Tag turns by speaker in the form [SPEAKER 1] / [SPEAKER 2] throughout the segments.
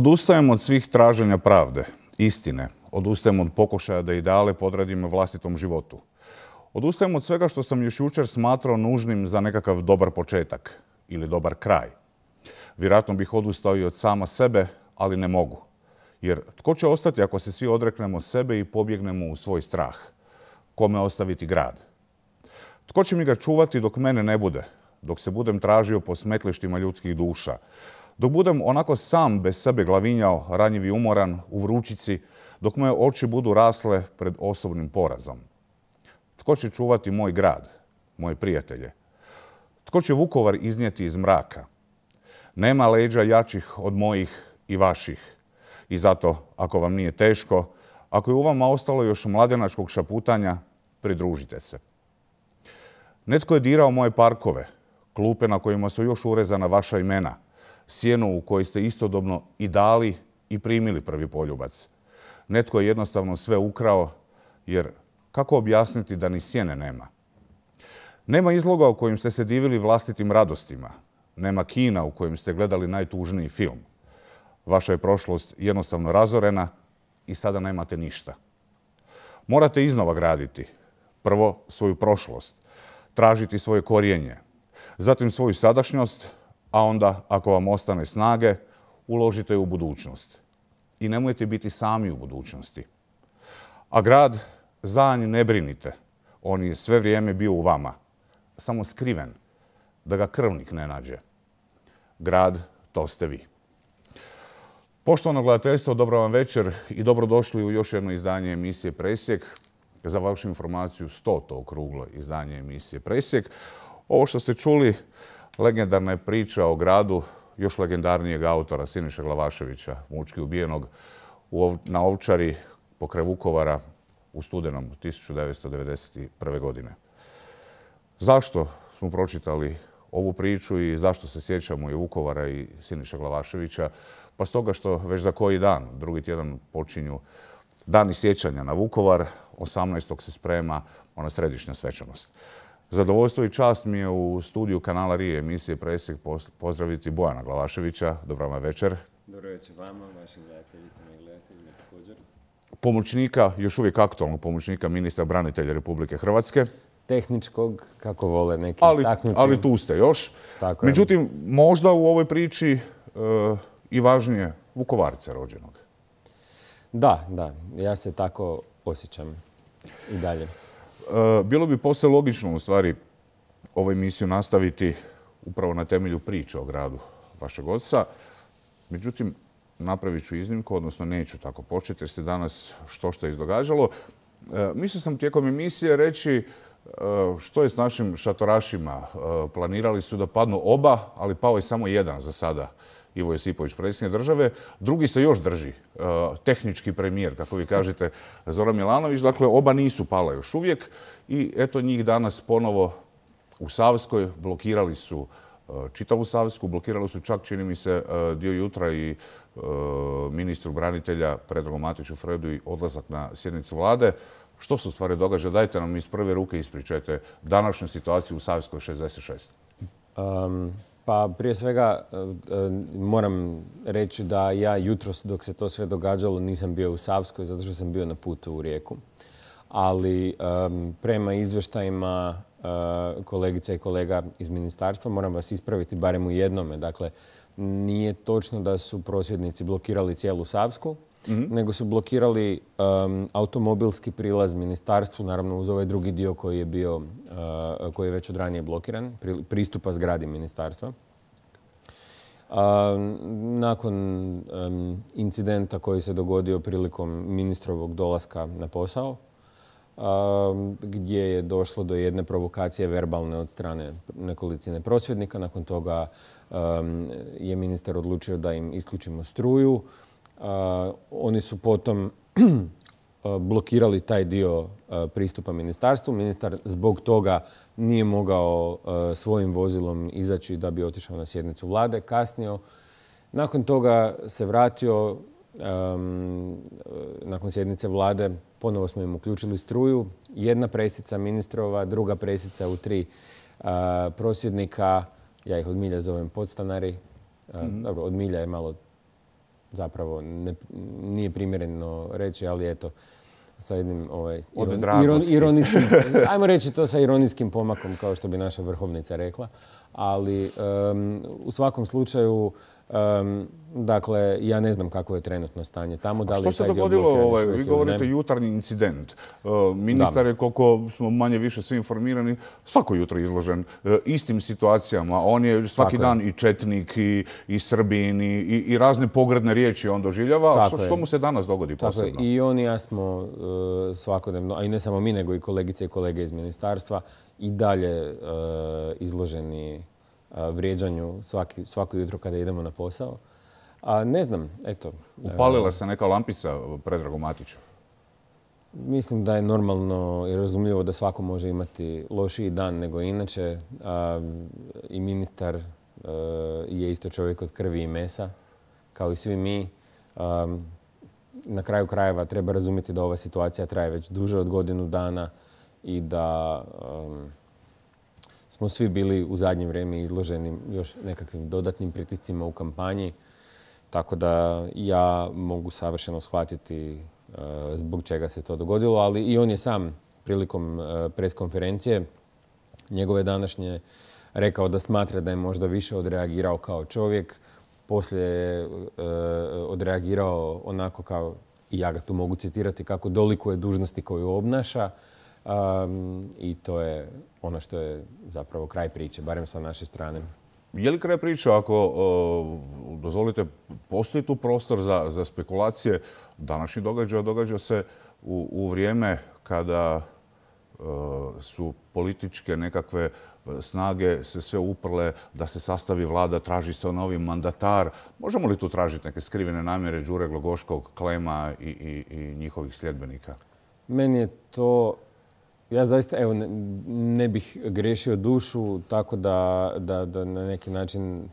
[SPEAKER 1] Odustajem od svih traženja pravde, istine. Odustajem od pokušaja da ideale podradim vlastitom životu. Odustajem od svega što sam još jučer smatrao nužnim za nekakav dobar početak ili dobar kraj. Vjerojatno bih odustao i od sama sebe, ali ne mogu. Jer tko će ostati ako se svi odreknemo sebe i pobjegnemo u svoj strah? Kome ostaviti grad? Tko će mi ga čuvati dok mene ne bude? Dok se budem tražio po smetlištima ljudskih duša? Dok budem onako sam bez sebe glavinjao, ranjivi umoran, u vrućici, dok moje oči budu rasle pred osobnim porazom. Tko će čuvati moj grad, moje prijatelje? Tko će Vukovar iznijeti iz mraka? Nema leđa jačih od mojih i vaših. I zato, ako vam nije teško, ako je u vama ostalo još mladenačkog šaputanja, pridružite se. Netko je dirao moje parkove, klupe na kojima su još urezana vaša imena – sjenu u kojoj ste istodobno i dali i primili prvi poljubac. Netko je jednostavno sve ukrao, jer kako objasniti da ni sjene nema? Nema izloga u kojim ste se divili vlastitim radostima. Nema kina u kojem ste gledali najtužniji film. Vaša je prošlost jednostavno razorena i sada nemate ništa. Morate iznova graditi. Prvo svoju prošlost, tražiti svoje korijenje, zatim svoju sadašnjost, a onda ako vam ostane snage, uložite u budućnost. I nemojte biti sami u budućnosti. A grad, za ne brinite. On je sve vrijeme bio u vama. Samo skriven, da ga krvnik ne nađe. Grad, to ste vi. Poštovano gledateljstvo, dobro vam večer i dobrodošli u još jedno izdanje emisije Presjek. Za vašu informaciju, 100 to okruglo izdanje emisije Presjek. Ovo što ste čuli Legendarna je priča o gradu još legendarnijeg autora Siniša Glavaševića, mučki ubijenog na Ovčari pokraj Vukovara u studenom 1991. godine. Zašto smo pročitali ovu priču i zašto se sjećamo i Vukovara i Siniša Glavaševića? Pa stoga što već za koji dan, drugi tjedan počinju dani sjećanja na Vukovar, 18. se sprema ona središnja svečanost. Zadovoljstvo i čast mi je u studiju kanala Rije emisije Presjek pozdraviti Bojana Glavaševića. Dobro vam večer.
[SPEAKER 2] Dobro večer vama, vašim gledateljicama i gledateljima također.
[SPEAKER 1] Pomoćnika, još uvijek aktualnog pomoćnika ministra branitelja Republike Hrvatske. Tehničkog, kako vole neki ali, istaknuti. Ali tu ste još. Tako Međutim, možda u ovoj
[SPEAKER 2] priči e, i važnije Vukovarca rođenog. Da, da. Ja se tako osjećam i dalje. Eh, bilo bi posve
[SPEAKER 1] logično u stvari ovu emisiju nastaviti upravo na temelju priče o gradu vašeg oca. Međutim, napravit ću iznimku, odnosno neću tako početi jer se danas što što je izdogađalo. Eh, mislio sam tijekom emisije reći eh, što je s našim šatorašima. planirali su da padnu oba, ali pao je samo jedan za sada. Ivo Josipović, predsjednik države. Drugi se još drži, e, tehnički premijer, kako vi kažete, Zoran Milanović. Dakle, oba nisu pala još uvijek i eto njih danas ponovo u Savskoj blokirali su e, čitavu Savsku, blokirali su čak, čini mi se, e, dio jutra i ministru branitelja Predragu Matiću Fredu i odlazak na sjednicu vlade. Što se u stvari događa? Dajte nam iz prve ruke ispričajte
[SPEAKER 2] današnju situaciju u Savskoj 66. Pa prije svega e, e, moram reći da ja jutros dok se to sve događalo nisam bio u Savskoj zato što sam bio na putu u rijeku. Ali prema izvještajima e, kolegica i kolega iz ministarstva moram vas ispraviti barem u jednome. Dakle, nije točno da su prosvjednici blokirali cijelu Savsku, Mhm. nego su blokirali um, automobilski prilaz ministarstvu, naravno uz ovaj drugi dio koji je bio, uh, koji je već od blokiran, pristupa zgradi ministarstva. Um, nakon um, incidenta koji se dogodio prilikom ministrovog dolaska na posao, gdje je došlo do jedne provokacije verbalne od strane nekolicine prosvjednika. Nakon toga je ministar odlučio da im isključimo struju. Oni su potom blokirali taj dio pristupa ministarstvu. Ministar zbog toga nije mogao svojim vozilom izaći da bi otišao na sjednicu vlade, kasnio. Nakon toga se vratio, nakon sjednice vlade, ponovo smo im uključili struju. Jedna presica ministrova, druga presica u tri prosvjednika, ja ih od milja zovem podstanari, mhm. dobro, od milja je malo zapravo ne, nije primjereno reći, ali eto, sa jednim ovaj, iron, iron, ironijskim, ajmo reći to sa ironijskim pomakom, kao što bi naša vrhovnica rekla, ali u svakom slučaju dakle, ja ne znam kako je trenutno stanje tamo. Da li što se dogodilo?
[SPEAKER 1] Ovaj, vi govorite jutarnji incident. E, ministar je, koliko smo manje više svi informirani, svako jutro izložen e, istim situacijama. On je svaki dan i četnik, i, i srbin, i, razne pogredne riječi on doživljava. što, mu se danas dogodi Tako posebno?
[SPEAKER 2] I on i ja smo e, svakodnevno, a i ne samo mi, nego i kolegice i kolege iz ministarstva, i dalje izloženi vrijeđanju svako jutro kada idemo na posao. A ne znam, eto. E, Upalila se neka lampica predrago Matiću? Mislim da je normalno i razumljivo da svako može imati lošiji dan nego inače. I ministar e, je isto čovjek od krvi i mesa, kao i svi mi. na kraju krajeva treba razumjeti da ova situacija traje već duže od godinu dana i da smo svi bili u zadnje vrijeme izloženi još nekakvim dodatnim pritiscima u kampanji. Tako da ja mogu savršeno shvatiti e, zbog čega se to dogodilo, ali i on je sam prilikom e, preskonferencije njegove današnje rekao da smatra da je možda više odreagirao kao čovjek, poslije je odreagirao onako kao, i ja ga tu mogu citirati, kako dolikuje dužnosti koju obnaša i to je ono što je zapravo kraj priče, barem sa naše strane. Je li kraj priče ako,
[SPEAKER 1] dozvolite, postoji tu prostor za, spekulacije? Današnji događaj događa se u, vrijeme kada e, su političke nekakve snage se sve uprle da se sastavi vlada, traži se novi mandatar. Možemo li tu tražiti neke skrivene namjere Đure Glogoškog, Klema i njihovih sljedbenika?
[SPEAKER 2] Meni je to ja zaista evo, ne, bih grešio dušu tako da, da, da na neki način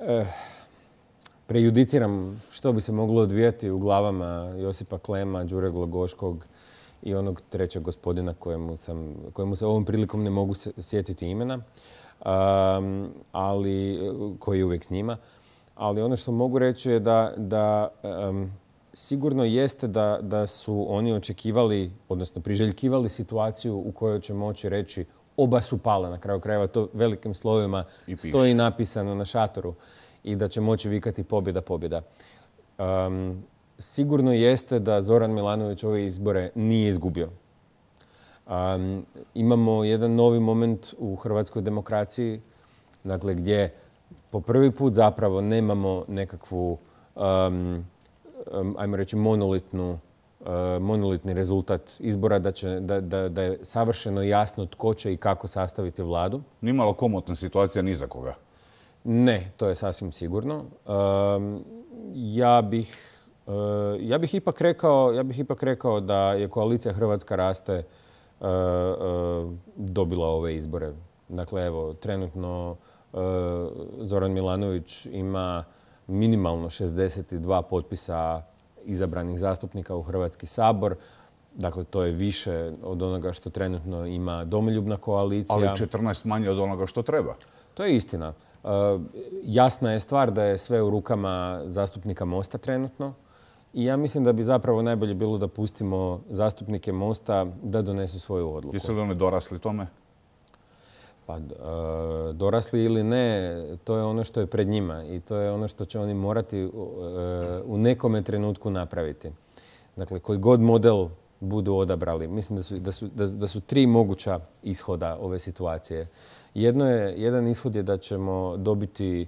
[SPEAKER 2] eh, prejudiciram što bi se moglo odvijati u glavama Josipa Klema, Đure Glogoškog i onog trećeg gospodina kojemu, sam, se ovom prilikom ne mogu sjetiti imena, ali eh, koji je uvijek s njima. Ali ono što mogu reći je da, da sigurno jeste da, da su oni očekivali, odnosno priželjkivali situaciju u kojoj će moći reći oba su pala, na kraju krajeva to velikim slovima I stoji napisano na šatoru i da će moći vikati pobjeda, pobjeda. sigurno jeste da Zoran Milanović ove izbore nije izgubio. imamo jedan novi moment u hrvatskoj demokraciji, dakle gdje po prvi put zapravo nemamo nekakvu ajmo reći, monolitnu e, monolitni rezultat izbora, da, je savršeno jasno tko će i kako sastaviti vladu. Nimalo komotna situacija ni za koga. Ne, to je sasvim sigurno. E, ja bih ipak rekao, ja ipak rekao da je koalicija Hrvatska raste e, dobila ove izbore. Dakle evo trenutno Zoran Milanović ima minimalno 62 potpisa izabranih zastupnika u Hrvatski sabor. Dakle, to je više od onoga što trenutno ima domoljubna koalicija. Ali 14 manje od onoga što treba. To je istina. E, jasna je stvar da je sve u rukama zastupnika Mosta trenutno. I ja mislim da bi zapravo najbolje bilo da pustimo zastupnike Mosta da donesu svoju odluku. Jesu li oni dorasli tome? Pa e, dorasli ili ne, to je ono što je pred njima i to je ono što će oni morati e, u nekome trenutku napraviti. Dakle, koji god model budu odabrali. Mislim da su, tri moguća ishoda ove situacije. Jedno je, jedan ishod je da ćemo dobiti e,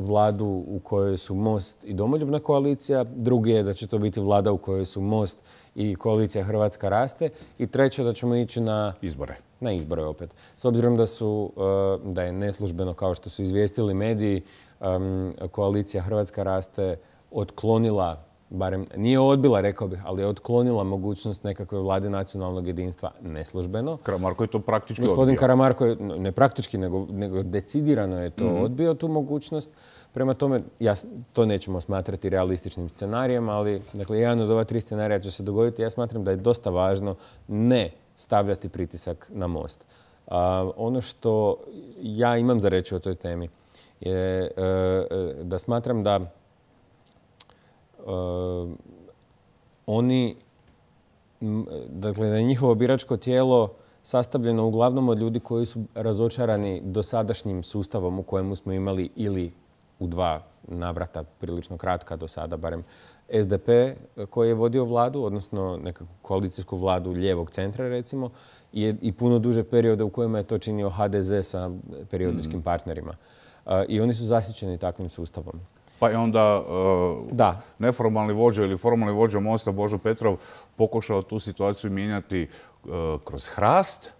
[SPEAKER 2] vladu u kojoj su Most i Domoljubna koalicija, drugi je da će to biti vlada u kojoj su Most i koalicija Hrvatska raste i treće da ćemo ići na... Izbore na izbore opet. S obzirom da su, eh, da je neslužbeno kao što su izvijestili mediji, koalicija Hrvatska raste otklonila, barem nije odbila rekao bih, ali je otklonila mogućnost nekakve vlade nacionalnog jedinstva neslužbeno. Karamarko je to praktički Gospodin odbio. Gospodin Karamarko je, ne praktički, nego, decidirano je to mhm. odbio tu mogućnost. Prema tome, ja to nećemo smatrati realističnim scenarijem, ali dakle, jedan od ova tri scenarija će se dogoditi. Ja smatram da je dosta važno ne stavljati pritisak na most. ono što ja imam za reći o toj temi je e, e, da smatram da e, oni, dakle da je njihovo biračko tijelo sastavljeno uglavnom od ljudi koji su razočarani dosadašnjim sustavom u kojemu smo imali ili u dva navrata prilično kratka do sada, barem SDP e, koji je vodio vladu, odnosno nekakvu koalicijsku vladu lijevog centra recimo, i puno duže periode u kojima je to činio HDZ sa periodičkim mm. partnerima. E, I oni su zasićeni takvim sustavom. Pa je onda e, da. neformalni vođa ili formalni vođa
[SPEAKER 1] Mosta Božo Petrov pokušao tu situaciju mijenjati kroz hrast,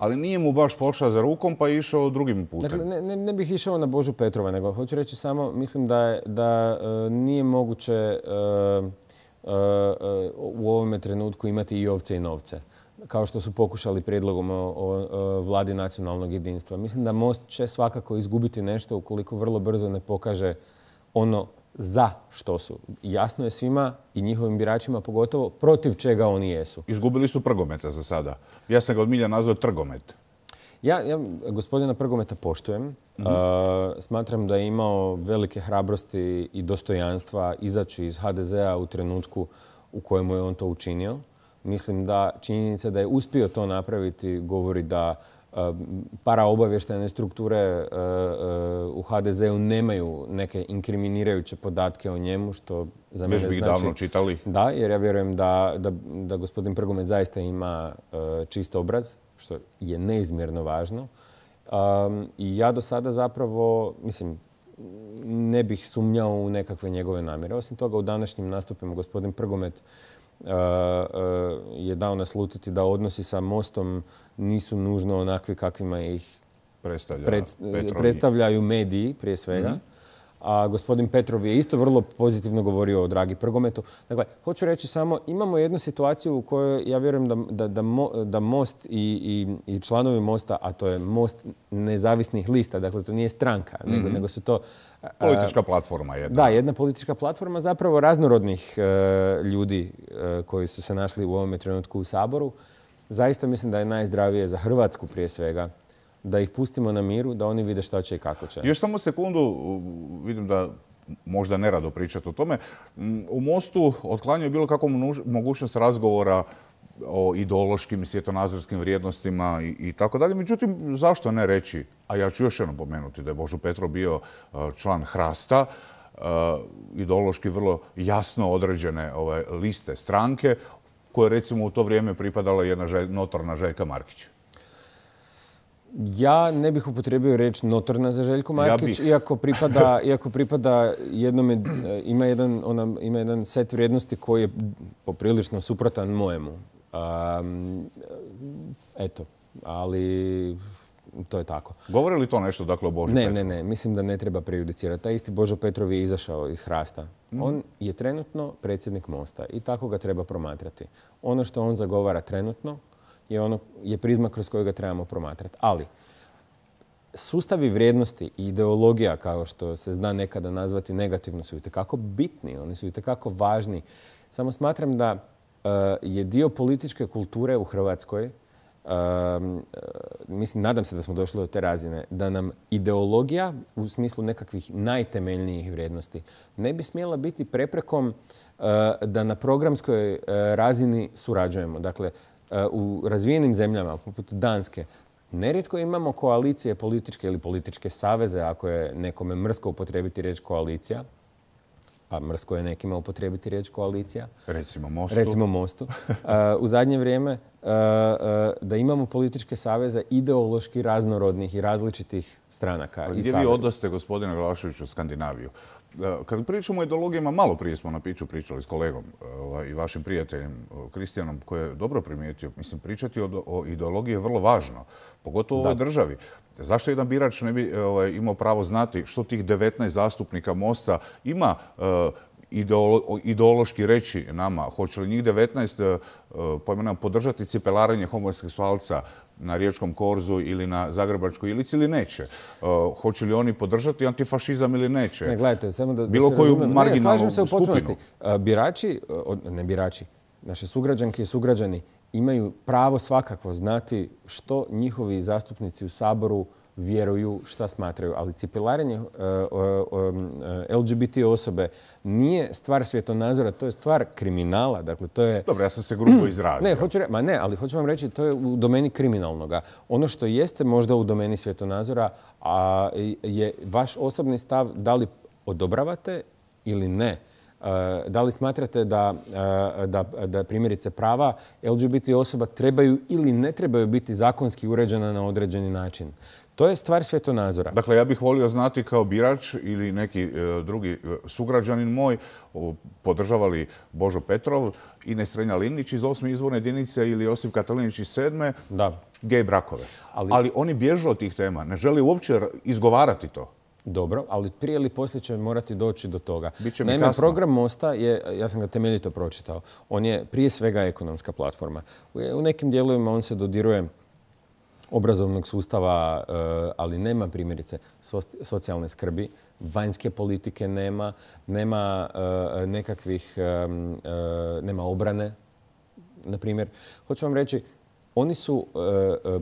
[SPEAKER 2] ali nije mu baš pošao za rukom pa je išao drugim putem. Dakle, ne, ne, ne bih išao na Božu Petrova, nego hoću reći samo, mislim da, da e, nije moguće e, e, u ovome trenutku imati i ovce i novce kao što su pokušali prijedlogom o, o vladi nacionalnog jedinstva. Mislim da Most će svakako izgubiti nešto ukoliko vrlo brzo ne pokaže ono za što su. Jasno je svima i njihovim biračima pogotovo protiv čega oni jesu. Izgubili su prgometa za sada. Ja sam ga od Milja nazvao
[SPEAKER 1] trgomet.
[SPEAKER 2] Ja, ja gospodina Prgometa poštujem. Mhm. smatram da je imao velike hrabrosti i dostojanstva izaći iz HDZ-a u trenutku u kojemu je on to učinio. Mislim da činjenica da je uspio to napraviti govori da paraobavještajne strukture e, e, u HDZ-u nemaju neke inkriminirajuće podatke o njemu, što za mene znači... ih davno čitali. Da, jer ja vjerujem da, gospodin Prgomet zaista ima e, čist obraz, što je neizmjerno važno. I ja do sada zapravo, mislim, ne bih sumnjao u nekakve njegove namjere. Osim toga, u današnjim nastupima gospodin Prgomet je dao naslutiti da odnosi sa Mostom nisu nužno onakvi kakvima ih predstavljaju mediji prije svega. Mhm a gospodin Petrov je isto vrlo pozitivno govorio o Dragi Prgometu. Dakle, hoću reći samo, imamo jednu situaciju u kojoj ja vjerujem da, da, da, da Most i, i, i članovi Mosta, a to je Most nezavisnih lista, dakle to nije stranka, nego, mhm. nego su to... Politička platforma jedna. Da, jedna politička platforma zapravo raznorodnih e, ljudi e, koji su se našli u ovome trenutku u Saboru. Zaista mislim da je najzdravije za Hrvatsku prije svega da ih pustimo na miru, da oni vide šta će i kako će. Još samo sekundu, vidim da možda nerado pričati o tome. U Mostu otklanjaju
[SPEAKER 1] bilo kakvu mogućnost razgovora o ideološkim i svjetonazorskim vrijednostima i, tako dalje. Međutim, zašto ne reći, a ja ću još jednom pomenuti da je Božo Petro bio e, član Hrasta, e, ideološki vrlo jasno određene liste stranke koje recimo u to vrijeme pripadala jedna notorna Željka Markića.
[SPEAKER 2] Ja ne bih upotrijebio reč notorna za Željko Markić, iako pripada, iako pripada jednome, eh, ima jedan, ona, ima jedan set vrijednosti koji je poprilično suprotan mojemu. Um, eto, ali to je tako. Govori li to nešto dakle o Božu Ne, ne, ne. Mislim da ne treba prejudicirati. Taj isti Božo Petrov je izašao iz hrasta. Mm. On je trenutno predsjednik Mosta i tako ga treba promatrati. Ono što on zagovara trenutno, je ono je prizma kroz koju ga trebamo promatrati. Ali, sustavi vrijednosti i ideologija, kao što se zna nekada nazvati negativno, su itekako bitni, oni su itekako važni. Samo smatram da eh, je dio političke kulture u Hrvatskoj, ehm, eh, mislim, nadam se da smo došli do te razine, da nam ideologija u smislu nekakvih najtemeljnijih vrijednosti ne bi smjela biti preprekom eh, da na programskoj razini surađujemo. Dakle, Eh, u razvijenim zemljama, poput Danske, nerijetko imamo koalicije političke ili političke saveze, ako je nekome mrsko upotrebiti riječ koalicija, pa mrsko je nekima upotrebiti riječ koalicija. Recimo Mostu. Recimo Mostu. Eh, u zadnje vrijeme eh, da imamo političke saveze ideološki raznorodnih i različitih stranaka. Gdje vi
[SPEAKER 1] odlaste, gospodine Glašoviću, u Skandinaviju? Kad pričamo o ideologijama, malo prije smo na piću pričali s kolegom e, ovaj, i vašim prijateljem e, Kristijanom koji je dobro primijetio. Mislim, pričati o, ideologiji je vrlo važno, pogotovo u ovoj državi. Zašto jedan birač ne bi e, ovaj, imao pravo znati što tih 19 zastupnika Mosta ima ideološki reći nama? Hoće li njih 19 podržati cipelaranje homoseksualca, na Riječkom Korzu ili na Zagrebačkoj ilici ili neće. Uh, hoće li oni podržati antifašizam ili neće? Ne, gledajte, samo da, Bilo se koju marginalnu ne, slažem se u potpunosti.
[SPEAKER 2] Uh, birači, uh, ne birači, naše sugrađanke i sugrađani imaju pravo svakako znati što njihovi zastupnici u Saboru vjeruju, šta smatraju. Ali cipilarenje e, e, e, LGBT osobe nije stvar svjetonazora, to je stvar kriminala. Dakle, to je... Dobro, ja sam se grubo izrazio. Ne, hoću Ma ne, ali hoću vam reći, to je u domeni kriminalnoga. Ono što jeste možda u domeni svjetonazora a je vaš osobni stav da li odobravate ili ne. Da li smatrate da primjerice prava LGBT osoba trebaju ili ne trebaju biti zakonski uređena na određeni način? To je stvar svjetonazora. Dakle, ja bih volio znati kao birač
[SPEAKER 1] ili neki e, drugi e, sugrađanin moj, podržavali Božo Petrov, i Strenja Linić iz osme izvorne jedinice ili Josip Katalinić iz sedme, da. gej brakove. Ali... oni bježu od tih tema, ne žele uopće izgovarati to. Dobro, ali
[SPEAKER 2] prije ili poslije će morati doći do toga. Biće Naime, program Mosta je, ja sam ga temeljito pročitao, on je prije svega ekonomska platforma. U nekim dijelovima on se dodiruje obrazovnog sustava, eh, ali nema primjerice socijalne skrbi, vanjske politike nema, nema eh, nekakvih, eh, nema obrane, na primjer. Hoću vam reći, oni su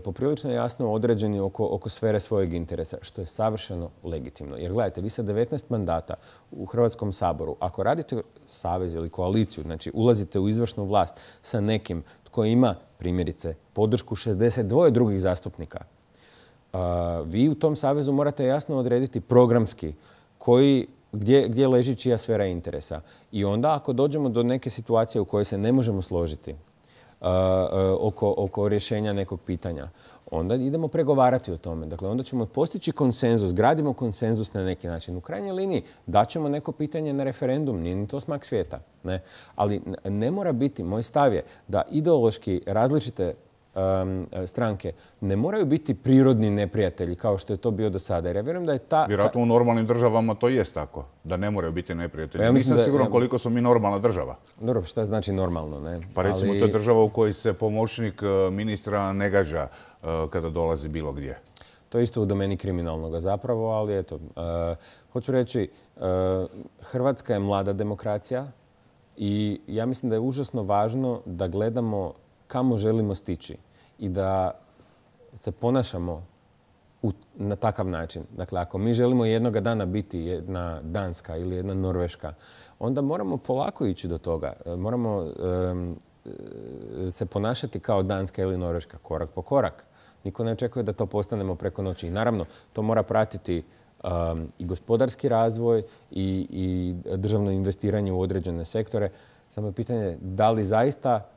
[SPEAKER 2] poprilično jasno određeni oko, sfere svojeg interesa, što je savršeno legitimno. Jer gledajte, vi sa 19 mandata u Hrvatskom saboru, ako radite savez ili koaliciju, znači ulazite u izvršnu vlast sa nekim tko ima primjerice podršku 62 drugih zastupnika, vi u tom savezu morate jasno odrediti programski koji, gdje, gdje leži čija sfera interesa. I onda ako dođemo do neke situacije u kojoj se ne možemo složiti, oko, oko rješenja nekog pitanja onda idemo pregovarati o tome. Dakle, onda ćemo postići konsenzus, gradimo konsenzus na neki način. U krajnjoj liniji daćemo neko pitanje na referendum, nije ni to smak svijeta. Ne? Ali ne mora biti, moj stav je da ideološki različite stranke ne moraju biti prirodni neprijatelji kao što je to bio do sada. Jer ja vjerujem da je ta... Vjerojatno u normalnim
[SPEAKER 1] državama to jest tako, da ne moraju biti neprijatelji. Pa mislim ja Nisam koliko
[SPEAKER 2] smo mi normalna država. Dobro, šta znači normalno? Ne? Pa recimo to je
[SPEAKER 1] država u kojoj se pomoćnik e, ministra ne gađa
[SPEAKER 2] Eh, kada dolazi bilo gdje. To je isto u domeni kriminalnog zapravo, ali eto, eh, hoću reći, eh, Hrvatska je mlada demokracija i ja mislim da je užasno važno da gledamo kamo želimo stići i da se ponašamo na takav način. Dakle, ako mi želimo jednoga dana biti jedna Danska ili jedna Norveška, onda moramo polako ići do toga. Moramo se ponašati kao Danska ili Norveška, korak po korak. Niko ne očekuje da to postanemo preko noći. I naravno, to mora pratiti um, i gospodarski razvoj i, državno investiranje u određene sektore. Samo je pitanje da li zaista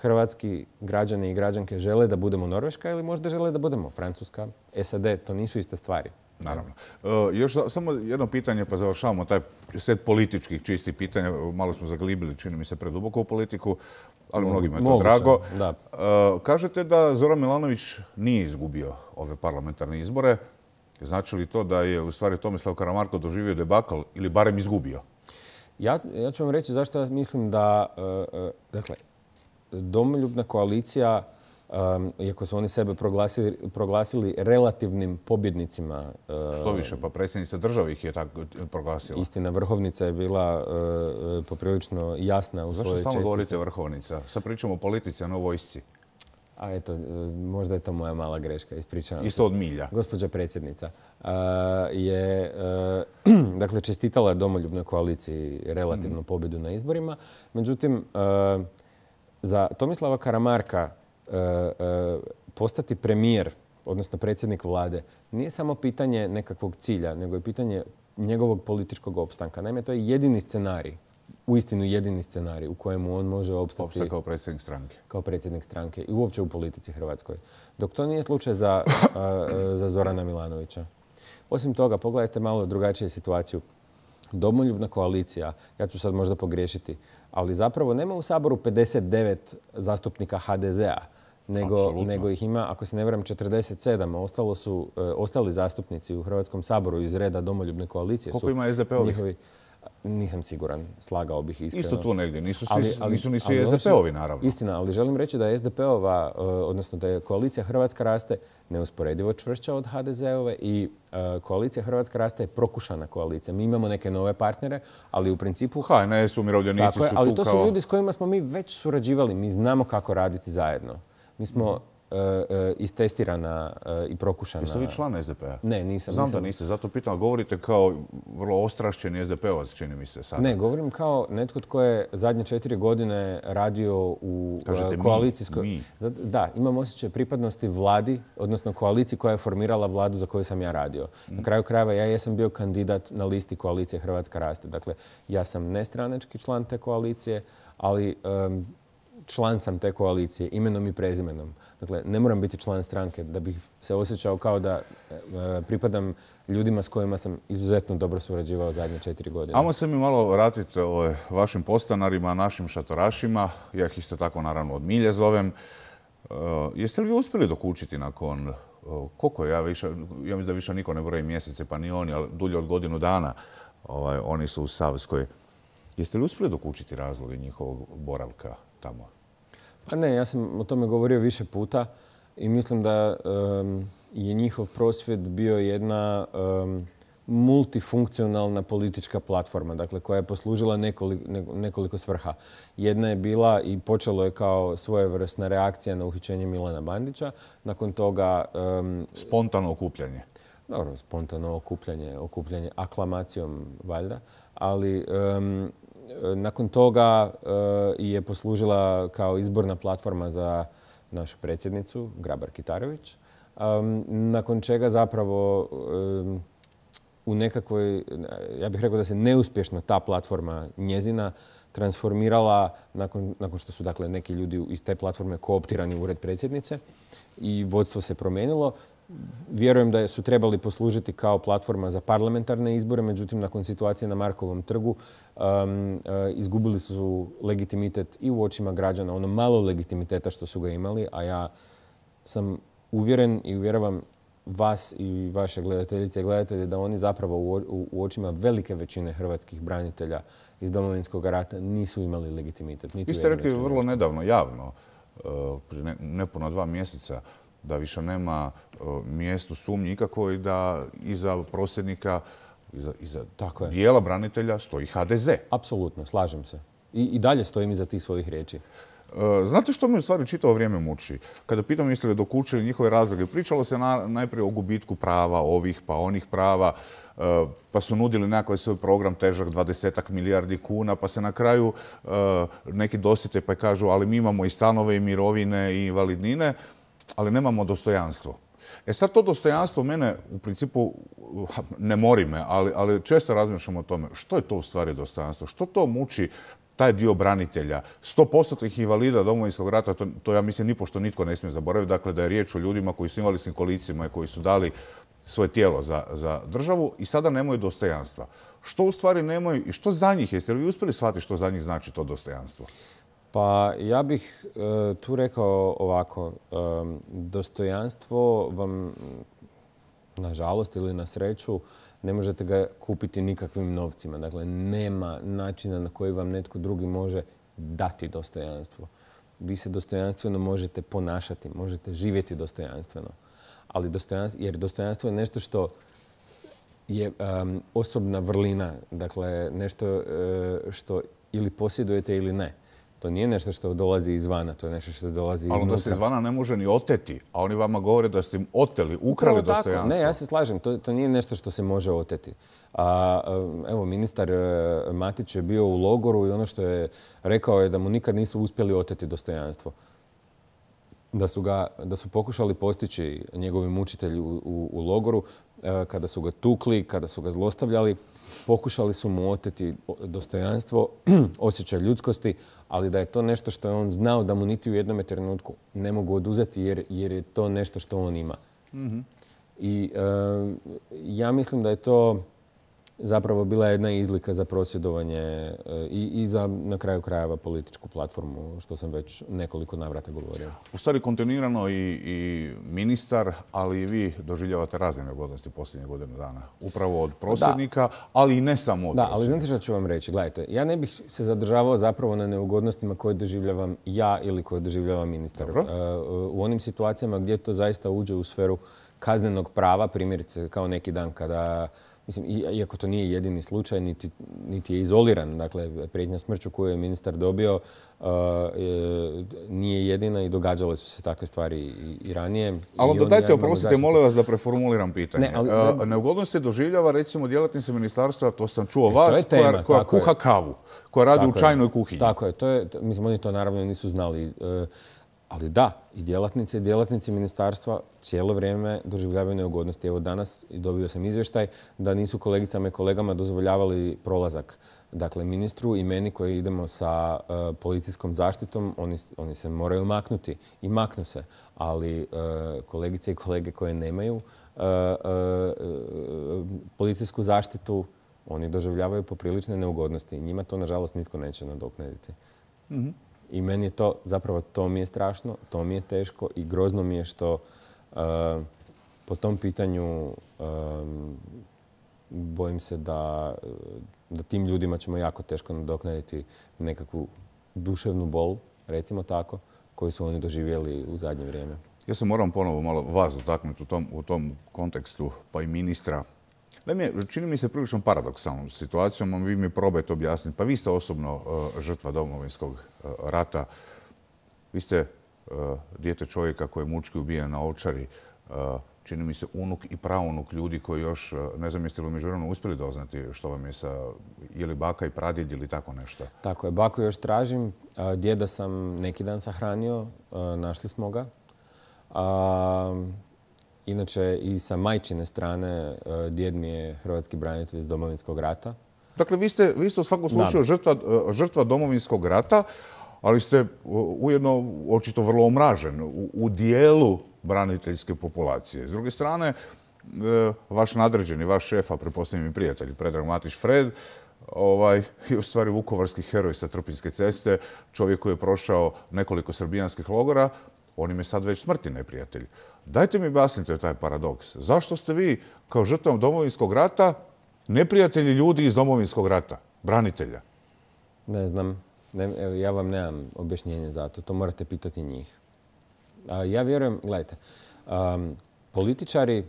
[SPEAKER 2] hrvatski građani i građanke žele da budemo Norveška ili možda žele da budemo Francuska, e SAD, e, to nisu iste stvari. Naravno. E, još samo jedno
[SPEAKER 1] pitanje, pa završavamo taj set političkih čistih pitanja. Malo smo zaglibili, čini mi se, preduboko u politiku ali mnogima je to drago. E, kažete da Zoran Milanović nije izgubio ove parlamentarne izbore. Znači li to da je u stvari Tomislav Karamarko
[SPEAKER 2] doživio debakal ili barem izgubio? Ja, ću vam reći zašto ja mislim da... E, e, dakle, domoljubna koalicija iako su oni sebe proglasili, relativnim pobjednicima. E, Što više, pa predsjednica države ih je tako proglasila. Istina, vrhovnica je bila e, e, poprilično jasna u svojoj čestici. Zašto stalno govorite vrhovnica? Sad pričamo o politici, a ne o vojsci. A eto, možda je to moja mala greška, ispričavam. Isto od milja. Gospođa predsjednica je dakle, čestitala domoljubnoj koaliciji relativnu mhm. pobjedu na izborima. Međutim, za Tomislava Karamarka postati premijer, odnosno predsjednik vlade, nije samo pitanje nekakvog cilja, nego je pitanje njegovog političkog opstanka. Naime, to je jedini scenarij, uistinu jedini scenarij u kojemu on može opstati... kao predsjednik stranke. Kao predsjednik stranke i uopće u politici Hrvatskoj. Dok to nije slučaj za, za Zorana Milanovića. Osim toga, pogledajte malo drugačije situaciju. Domoljubna koalicija, ja ću sad možda pogriješiti, ali zapravo nema u Saboru 59 zastupnika HDZ-a nego, ih ima, ako se ne varam, 47. Ostalo su, e, ostali zastupnici u Hrvatskom saboru iz reda domoljubne koalicije. Koliko su ima sdp Njihovi, nisam siguran, slagao bih iskreno. Isto tu negdje, nisu, svi, ali, ali, ni svi ono SDP-ovi naravno. Istina, ali želim reći da je SDP-ova, e, odnosno da je koalicija Hrvatska raste neusporedivo čvršća od HDZ-ove i e, koalicija Hrvatska raste je prokušana koalicija. Mi imamo neke nove partnere, ali u principu... HNS, umirovljenici su tu kao... Ali to su ljudi s kojima smo mi već surađivali. Mi znamo kako raditi zajedno. Mi smo e, e, istestirana e, i prokušana. Jeste vi član SDP-a? Ne, nisam. Znam da niste, zato pitam, govorite kao
[SPEAKER 1] vrlo ostrašćeni SDP-ovac, čini mi se Ne,
[SPEAKER 2] govorim kao netko tko je zadnje četiri godine radio u koalicijskoj... da, imam osjećaj pripadnosti vladi, odnosno koaliciji koja je formirala vladu za koju sam ja radio. Mm. Na kraju krajeva ja jesam bio kandidat na listi koalicije Hrvatska raste. Dakle, ja sam nestranački član te koalicije, ali član sam te koalicije imenom i prezimenom. Dakle, ne moram biti član stranke da bih se osjećao kao da e, pripadam ljudima s kojima sam izuzetno dobro surađivao zadnje četiri godine. Amo
[SPEAKER 1] se mi malo vratiti e, o ovaj, vašim postanarima, našim šatorašima. Ja ih isto tako naravno od milje zovem. E, jeste li vi uspjeli dokučiti nakon koliko ja više, ja mislim da više niko ne broji mjesece, pa ni oni, ali dulje od godinu dana ovaj, oni su u Savskoj. Jeste li uspjeli dokučiti razloge njihovog boravka tamo?
[SPEAKER 2] Pa ne, ja sam o tome govorio više puta i mislim da je njihov prosvjed bio jedna multifunkcionalna politička platforma, dakle koja je poslužila nekoliko, svrha. Jedna je bila i počelo je kao svojevrsna reakcija na uhićenje Milana Bandića. Nakon toga... spontano okupljanje. Dobro, spontano okupljanje, okupljanje aklamacijom valjda, ali nakon toga e, je poslužila kao izborna platforma za našu predsjednicu, Grabar Kitarović, nakon čega zapravo u nekakvoj, ja bih rekao da se neuspješno ta platforma njezina transformirala nakon, što su dakle neki ljudi iz te platforme kooptirani u ured predsjednice i vodstvo se promijenilo vjerujem da su trebali poslužiti kao platforma za parlamentarne izbore, međutim nakon situacije na Markovom trgu um, uh, izgubili su legitimitet i u očima građana, ono malo legitimiteta što su ga imali, a ja sam uvjeren i uvjeravam vas i vaše gledateljice i gledatelje da oni zapravo u očima velike većine hrvatskih branitelja iz Domovinskog rata nisu imali legitimitet. Vi ste rekli
[SPEAKER 1] vrlo nedavno, javno, uh, prije nepuno dva mjeseca, da više nema e, mjestu sumnji ikako i da iza prosjednika, iza, dijela branitelja stoji HDZ. Apsolutno, slažem se. I, dalje stojim iza tih svojih riječi. E, znate što me u stvari čitavo vrijeme muči? Kada pitam jeste li dokučili njihove razloge, pričalo se najprije o gubitku prava, ovih pa onih prava, e, pa su nudili nekakav svoj program težak 20 milijardi kuna, pa se na kraju neki dosite pa kažu ali mi imamo i stanove i mirovine i invalidnine ali nemamo dostojanstvo. E sad to dostojanstvo mene u principu ne mori me, ali, ali često razmišljam o tome što je to u stvari dostojanstvo, što to muči taj dio branitelja, 100% invalida domovinskog rata, to, to ja mislim nipošto nitko ne smije zaboraviti, dakle da je riječ o ljudima koji su invalidskim kolicima i koji su dali svoje tijelo za, za državu i sada nemaju dostojanstva. Što u stvari nemaju i što za njih Jeste li vi uspjeli shvatiti što za njih znači to dostojanstvo?
[SPEAKER 2] Pa ja bih e, tu rekao ovako, e, dostojanstvo vam, nažalost ili na sreću, ne možete ga kupiti nikakvim novcima. Dakle, nema načina na koji vam netko drugi može dati dostojanstvo. Vi se dostojanstveno možete ponašati, možete živjeti dostojanstveno. Ali dostojanstvo, jer dostojanstvo je nešto što je osobna vrlina, dakle nešto e, što ili posjedujete ili ne. To nije nešto što dolazi izvana, to je nešto što dolazi iznutra. Ali da se izvana ne može ni oteti, a oni vama govore da ste im oteli, ukrali dostojanstvo. Ne, ja se slažem, to, nije nešto što se može oteti. A, evo, ministar e, Matić je bio u logoru i ono što je rekao je da mu nikad nisu uspjeli oteti dostojanstvo. Da su, pokušali postići njegovi mučitelji u, u logoru, e, kada su ga tukli, kada su ga zlostavljali, pokušali su mu oteti dostojanstvo, osjećaj ljudskosti, ali da je to nešto što je on znao da mu niti u jednom trenutku ne mogu oduzeti jer, jer je to nešto što on ima. Mhm. I e, ja mislim da je to zapravo bila jedna izlika za prosvjedovanje e, i, i za na kraju krajeva političku platformu, što sam već nekoliko navrata govorio. U stvari kontinuirano i, i ministar, ali i vi
[SPEAKER 1] doživljavate razne neugodnosti posljednje godine dana.
[SPEAKER 2] Upravo od prosvjednika, ali i ne samo od Da, ali znate što ću vam reći? Gledajte, ja ne bih se zadržavao zapravo na neugodnostima koje doživljavam ja ili koje doživljava ministar. E, u onim situacijama gdje to zaista uđe u sferu kaznenog prava, primjerice kao neki dan kada Mislim, iako to nije jedini slučaj, niti, je izoliran, dakle, prijetnja smrću koju je ministar dobio uh, e, nije jedina i događale su se takve stvari i, ranije. Ali dajte, oprostite, molim vas
[SPEAKER 1] da preformuliram pitanje. Ne, ali, e, doživljava, recimo, djelatnice ministarstva,
[SPEAKER 2] to sam čuo e, vas, koja, kuha kavu, koja radi u čajnoj kuhinji. Tako je, to je, mislim, oni to naravno nisu znali. Ali da, i djelatnice i djelatnici ministarstva cijelo vrijeme doživljavaju neugodnosti. Evo danas dobio sam izvještaj da nisu kolegicama i kolegama dozvoljavali prolazak. Dakle, ministru i meni koji idemo sa e, policijskom zaštitom, oni, se moraju maknuti i maknu se. Ali e, kolegice i kolege koje nemaju e, policijsku zaštitu, oni doživljavaju poprilične neugodnosti. Njima to, nažalost, nitko neće nadoknaditi. Mhm. I meni je to, zapravo to mi je strašno, to mi je teško i grozno mi je što eh, po tom pitanju bojim se da, tim ljudima ćemo jako teško nadoknaditi nekakvu duševnu bol, recimo tako, koju su oni doživjeli u zadnje vrijeme. Ja se moram ponovo malo vas
[SPEAKER 1] dotaknuti u tom, u tom kontekstu, pa i ministra Naime, čini mi se prilično paradoksalnom situacijom, vi mi probajte objasniti. Pa vi ste osobno e, žrtva domovinskog e, rata. Vi ste e, dijete čovjeka koji je mučki ubijen na očari. Čini mi se unuk i praunuk ljudi koji još, ne znam jeste li umeđu uspjeli doznati što
[SPEAKER 2] vam je sa, je li baka i pradjed ili tako nešto? Tako je, baku još tražim. Djeda sam neki dan sahranio, našli smo ga. A, Inače, i sa majčine strane, e, djed mi je hrvatski branitelj iz Domovinskog rata.
[SPEAKER 1] Dakle, vi ste, vi u svakom slučaju e, žrtva, Domovinskog rata, ali ste e, ujedno očito vrlo omražen u, dijelu braniteljske populacije. S druge strane, vaš nadređeni, vaš šefa, i prijatelj, Predrag Matiš Fred, ovaj, je u stvari vukovarski heroj sa Trpinske ceste, čovjek koji je prošao nekoliko srbijanskih logora, on im je sad već smrti neprijatelj. Dajte mi basnite taj paradoks. Zašto ste vi kao žrtvom domovinskog rata neprijatelji ljudi
[SPEAKER 2] iz domovinskog rata, branitelja? Ne znam. evo, ja vam nemam objašnjenje za to. To morate pitati njih. ja vjerujem, gledajte, političari,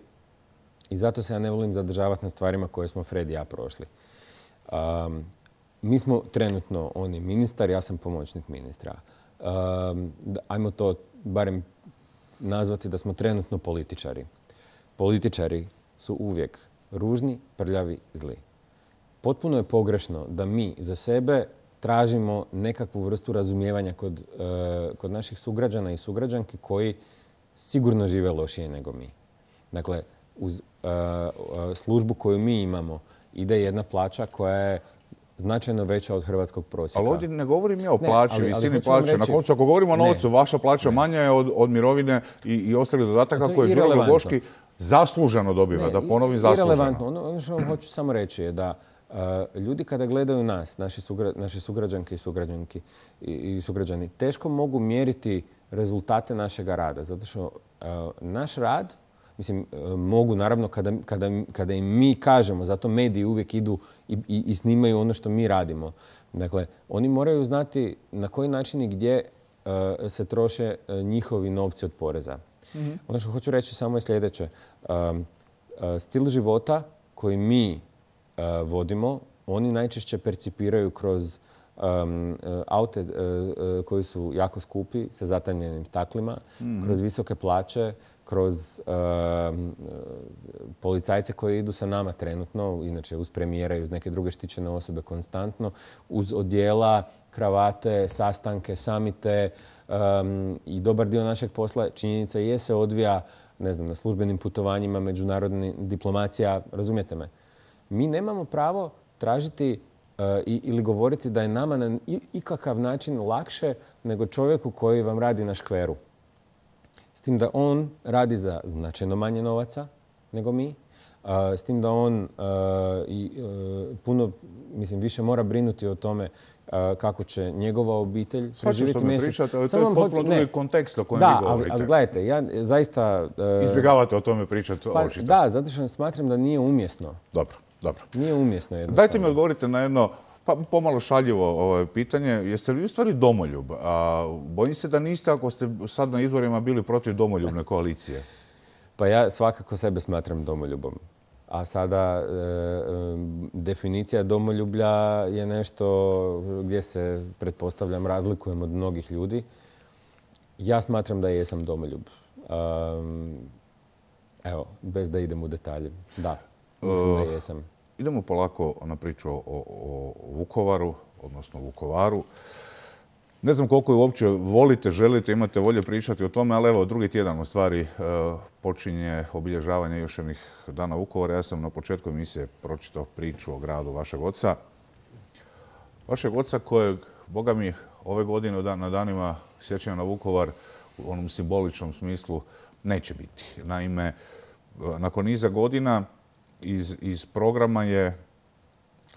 [SPEAKER 2] i zato se ja ne volim zadržavati na stvarima koje smo Fred i ja prošli. mi smo trenutno, oni ministar, ja sam pomoćnik ministra. ajmo to barem nazvati da smo trenutno političari. Političari su uvijek ružni, prljavi, zli. Potpuno je pogrešno da mi za sebe tražimo nekakvu vrstu razumijevanja kod, e, naših sugrađana i sugrađanki koji sigurno žive lošije nego mi. Dakle, uz e, e, službu koju mi imamo ide jedna plaća koja je značajno veća od hrvatskog prosjeka. Ali ovdje ne govorim ja o plaći, visini plaće. Na koncu, ako govorimo o novcu, vaša plaća
[SPEAKER 1] manja je od, mirovine
[SPEAKER 2] i, ostalih dodataka koje je Đuro
[SPEAKER 1] zasluženo dobiva. da ponovim, zasluženo. Irelevantno.
[SPEAKER 2] Ono, ono, što vam hoću samo reći je da eh, ljudi kada gledaju nas, naši, sugrađanke i sugrađanki i, sugrađani, teško mogu mjeriti rezultate našega rada. Zato što eh, naš rad mislim, e, mogu naravno kada, kada, kada im mi kažemo, zato mediji uvijek idu i, i, snimaju ono što mi radimo. Dakle, oni moraju znati na koji način i gdje e, se troše e, njihovi novci od poreza. Mhm. Ono što hoću reći samo je sljedeće. stil života koji mi vodimo, oni najčešće percipiraju kroz Um, e, aute e, e, koji su jako skupi sa zatanjenim staklima, mhm. kroz visoke plaće, kroz um, policajce koji idu sa nama trenutno, inače uz premijera i uz neke druge štićene osobe konstantno, uz odjela, kravate, sastanke, samite um, i dobar dio našeg posla činjenica je se odvija ne znam, na službenim putovanjima, međunarodna diplomacija, razumijete me. Mi nemamo pravo tražiti ili govoriti da je nama na ikakav način lakše nego čovjeku koji vam radi na škveru. S tim da on radi za značajno manje novaca nego mi, s tim da on e, puno mislim više mora brinuti o tome kako će njegova obitelj preživjeti mjesec. Pričate, ali Samo to je potpuno drugi kontekst o kojem da, vi govorite. Da, ali, gledajte, ja zaista... E, Izbjegavate o tome pričati pa, očito. Da, zato što smatram da nije umjesno. Dobro. Dobro. Nije umjesno jednostavno.
[SPEAKER 1] Dajte mi odgovorite na jedno pa pomalo šaljivo ovaj, pitanje. Jeste li u stvari domoljub? A, bojim se da niste ako ste sad na izborima bili protiv domoljubne koalicije. Pa
[SPEAKER 2] ja svakako sebe smatram domoljubom. A sada e, e, definicija domoljublja je nešto gdje se, pretpostavljam, razlikujem od mnogih ljudi. Ja smatram da jesam domoljub. evo, bez da idem u detalje. Da. Mislim eh, Idemo polako na
[SPEAKER 1] priču o, Vukovaru, odnosno Vukovaru. Ne znam koliko je uopće volite, želite, imate volje pričati o tome, ali evo drugi tjedan u stvari eh, počinje obilježavanje još jednih dana Vukovara. Ja sam na početku emisije pročitao priču o gradu vašeg oca. Vašeg oca kojeg, boga mi, ove godine na danima sjećanja na Vukovar u onom simboličnom smislu neće biti. Naime, eh, nakon niza godina iz, programa je,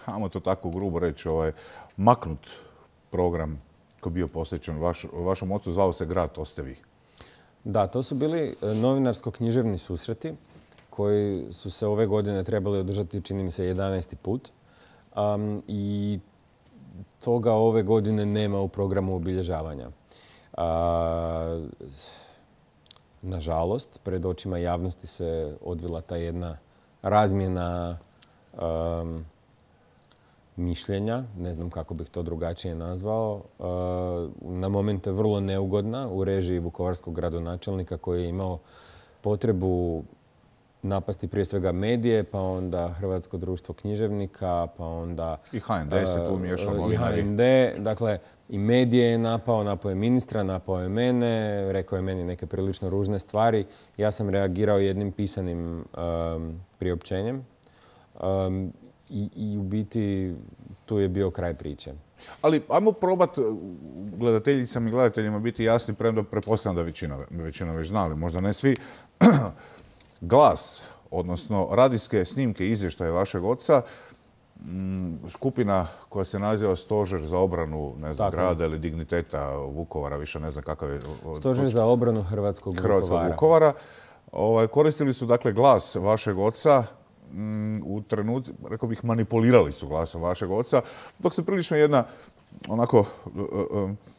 [SPEAKER 1] hajmo to tako grubo reći, ovaj, maknut program koji je bio posvećen
[SPEAKER 2] u vašom ocu, zvao se Grad, to Da, to su bili e, novinarsko-književni susreti koji su se ove godine trebali održati, čini mi se, 11. put. I toga ove godine nema u programu obilježavanja. nažalost, pred očima javnosti se odvila ta jedna razmjena mišljenja, ne znam kako bih to drugačije nazvao, na momente vrlo neugodna u režiji vukovarskog gradonačelnika koji je imao potrebu napasti prije svega medije, pa onda Hrvatsko društvo književnika, pa onda... I HND se tu I HND. Dakle, i medije je napao, napao je ministra, napao je mene, rekao je meni neke prilično ružne stvari. Ja sam reagirao jednim pisanim priopćenjem i, u biti tu je bio kraj priče. Ali ajmo probati e, gledateljicama
[SPEAKER 1] i gledateljima biti jasni, premda prepostavljam da većina, većina već znali, možda ne svi. Glas, odnosno radijske snimke izvještaje vašeg oca, Mm, skupina koja se naziva Stožer za obranu ne znam, grada ili digniteta Vukovara, više ne znam kakav je... Stožer za
[SPEAKER 2] obranu Hrvatskog, Vukovara. Ovaj,
[SPEAKER 1] koristili su dakle glas vašeg oca mm, u trenutku, rekao bih, manipulirali su glasom vašeg oca, dok se prilično jedna onako... E, e,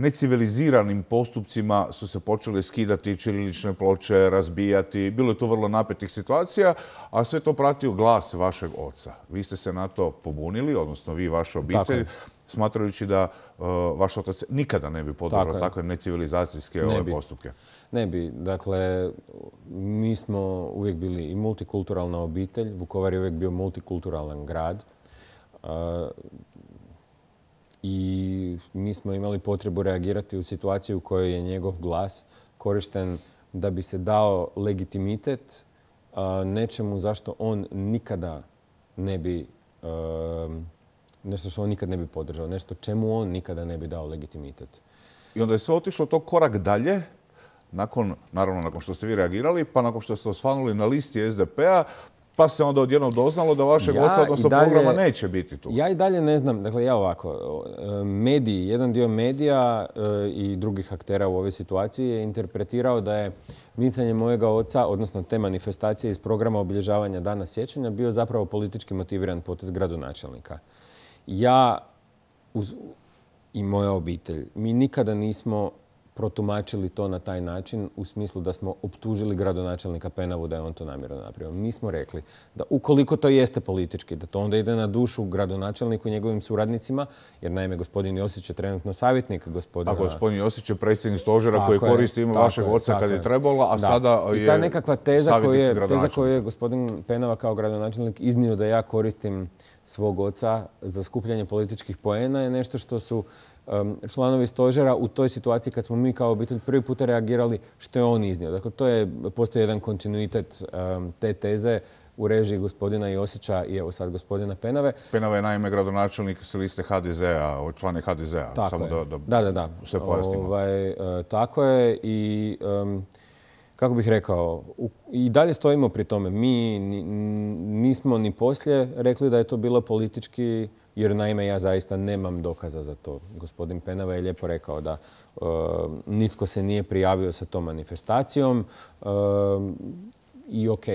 [SPEAKER 1] neciviliziranim postupcima su se počele skidati čirilične ploče, razbijati. Bilo je tu vrlo napetih situacija, a sve to pratio glas vašeg oca. Vi ste se na to pobunili, odnosno vi i vaša obitelj, smatrajući da e, vaš otac nikada ne bi podržao takve necivilizacijske ove postupke.
[SPEAKER 2] Ne bi. Dakle, mi smo uvijek bili i multikulturalna obitelj. Vukovar je uvijek bio multikulturalan grad. E, i mi smo imali potrebu reagirati u situaciju u kojoj je njegov glas korišten da bi se dao legitimitet nečemu zašto on nikada ne bi nešto što on nikada ne bi podržao, nešto čemu on nikada ne bi dao legitimitet. I onda je se otišlo to korak dalje, nakon, naravno nakon što ste vi
[SPEAKER 1] reagirali, pa nakon što ste osvanuli na listi SDP-a, pa se onda odjednom doznalo da vašeg oca, odnosno dalje, programa, neće
[SPEAKER 2] biti tu. Ja i dalje ne znam. Dakle, ja ovako, e, mediji, jedan dio medija e, i drugih aktera u ovoj situaciji je interpretirao da je micanje mojega oca, odnosno te manifestacije iz programa obilježavanja Dana sjećanja, bio zapravo politički motiviran potez gradonačelnika. Ja uz, i moja obitelj, mi nikada nismo protumačili to na taj način u smislu da smo optužili gradonačelnika Penavu da je on to namjerno napravio. Mi smo rekli da ukoliko to jeste politički, da to onda ide na dušu gradonačelniku i njegovim suradnicima, jer naime gospodin Josić je trenutno savjetnik gospodina... A gospodin Josić je predsjednik stožera koji koristi ima vašeg oca kad je trebalo, a sada je I ta nekakva je, teza koju je gospodin Penava kao gradonačelnik iznio da ja koristim svog oca za skupljanje političkih poena je nešto što su Um, članovi stožera u toj situaciji kad smo mi kao obitelj prvi puta reagirali što je on iznio. Dakle, to je, postoji jedan kontinuitet um, te teze u režiji gospodina Josića i evo sad gospodina Penave. Penava je naime gradonačelnik s liste HDZ-a, člana HDZ-a. Samo Da, da, da, se pojasnimo. Ovaj, e, tako je i um, kako bih rekao, i dalje stojimo pri tome. Mi nismo ni poslije rekli da je to bilo politički jer naime ja zaista nemam dokaza za to. Gospodin Penava je lijepo rekao da e, nitko se nije prijavio sa tom manifestacijom. E, i ok.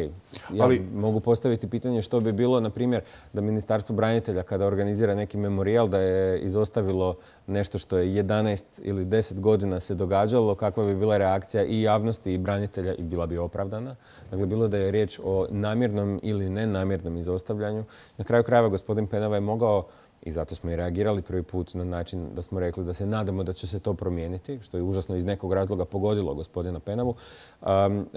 [SPEAKER 2] Ja mogu postaviti pitanje što bi bilo, na primjer, da Ministarstvo branitelja kada organizira neki memorijal da je izostavilo nešto što je 11 ili 10 godina se događalo, kakva bi bila reakcija i javnosti i branitelja i bila bi opravdana. Dakle, bilo da je riječ o namjernom ili nenamjernom izostavljanju. Na kraju krajeva gospodin Penava je mogao i zato smo i reagirali prvi put na način da smo rekli da se nadamo da će se to promijeniti, što je užasno iz nekog razloga pogodilo gospodina Penavu.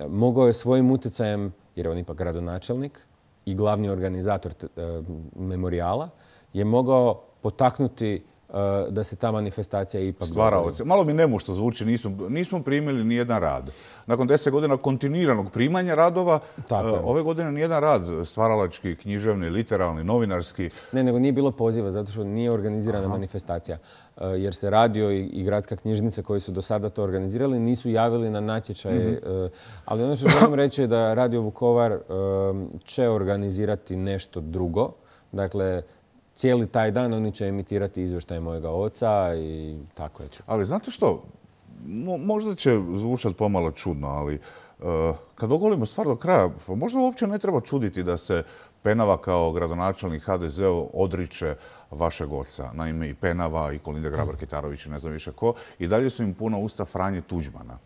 [SPEAKER 2] mogao je svojim utjecajem, jer je on ipak gradonačelnik i glavni organizator eh, memorijala, je mogao potaknuti Eh, da se ta manifestacija ipak...
[SPEAKER 1] Stvaraoce. Malo mi nemušto zvuči, nismo, primili ni jedan rad. Nakon deset godina kontinuiranog
[SPEAKER 2] primanja radova, eh, ove godine nijedan rad stvaralački, književni, literalni, novinarski. Ne, nego nije bilo poziva zato što nije organizirana manifestacija. Eh, jer se radio i, gradska knjižnica koji su do sada to organizirali nisu javili na natječaje. Mhm. Ali ono što želim reći je da Radio Vukovar će organizirati nešto drugo. Dakle, cijeli taj dan oni će emitirati izvještaj mojega oca i tako je. Ali znate što,
[SPEAKER 1] možda će zvučati pomalo čudno, ali e, kad ogolimo stvar do kraja, pa možda uopće ne treba čuditi da se Penava kao gradonačelnik hdz odriče vašeg oca. Naime, i Penava, i Kolinda Grabar-Kitarović, i ne znam više ko. I dalje su im puno usta Franje Tuđmana,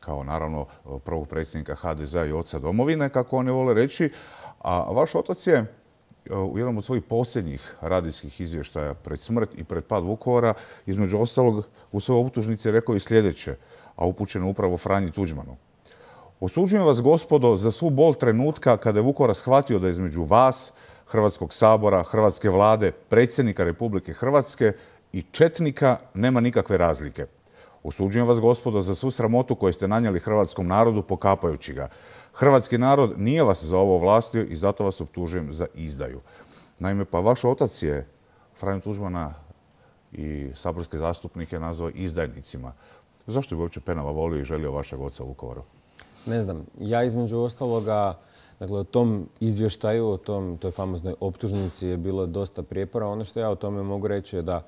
[SPEAKER 1] kao naravno prvog predsjednika HDZ-a i oca domovine, kako oni vole reći. A vaš otac je u jednom od svojih posljednjih radijskih izvještaja pred smrt i pred pad Vukovara, između ostalog u svojoj optužnici rekao i sljedeće, a upućeno upravo Franji Tuđmanu. Osuđujem vas, gospodo, za svu bol trenutka kada je Vukovara shvatio da između vas, Hrvatskog sabora, Hrvatske vlade, predsjednika Republike Hrvatske i Četnika nema nikakve razlike. Osuđujem vas, gospodo, za svu sramotu koju ste nanijeli hrvatskom narodu pokapajući ga. Hrvatski narod nije vas za ovo vlastio i zato vas optužujem za izdaju. Naime, pa vaš otac je Franjo Tuđmana i saborske zastupnike nazvao
[SPEAKER 2] izdajnicima. Zašto bi uopće Penava volio i želio vašeg oca u Vukovaru? Ne znam. Ja između ostaloga, dakle, o tom izvještaju, o tom, toj famoznoj optužnici je bilo dosta prijepora. Ono što ja o tome mogu reći je da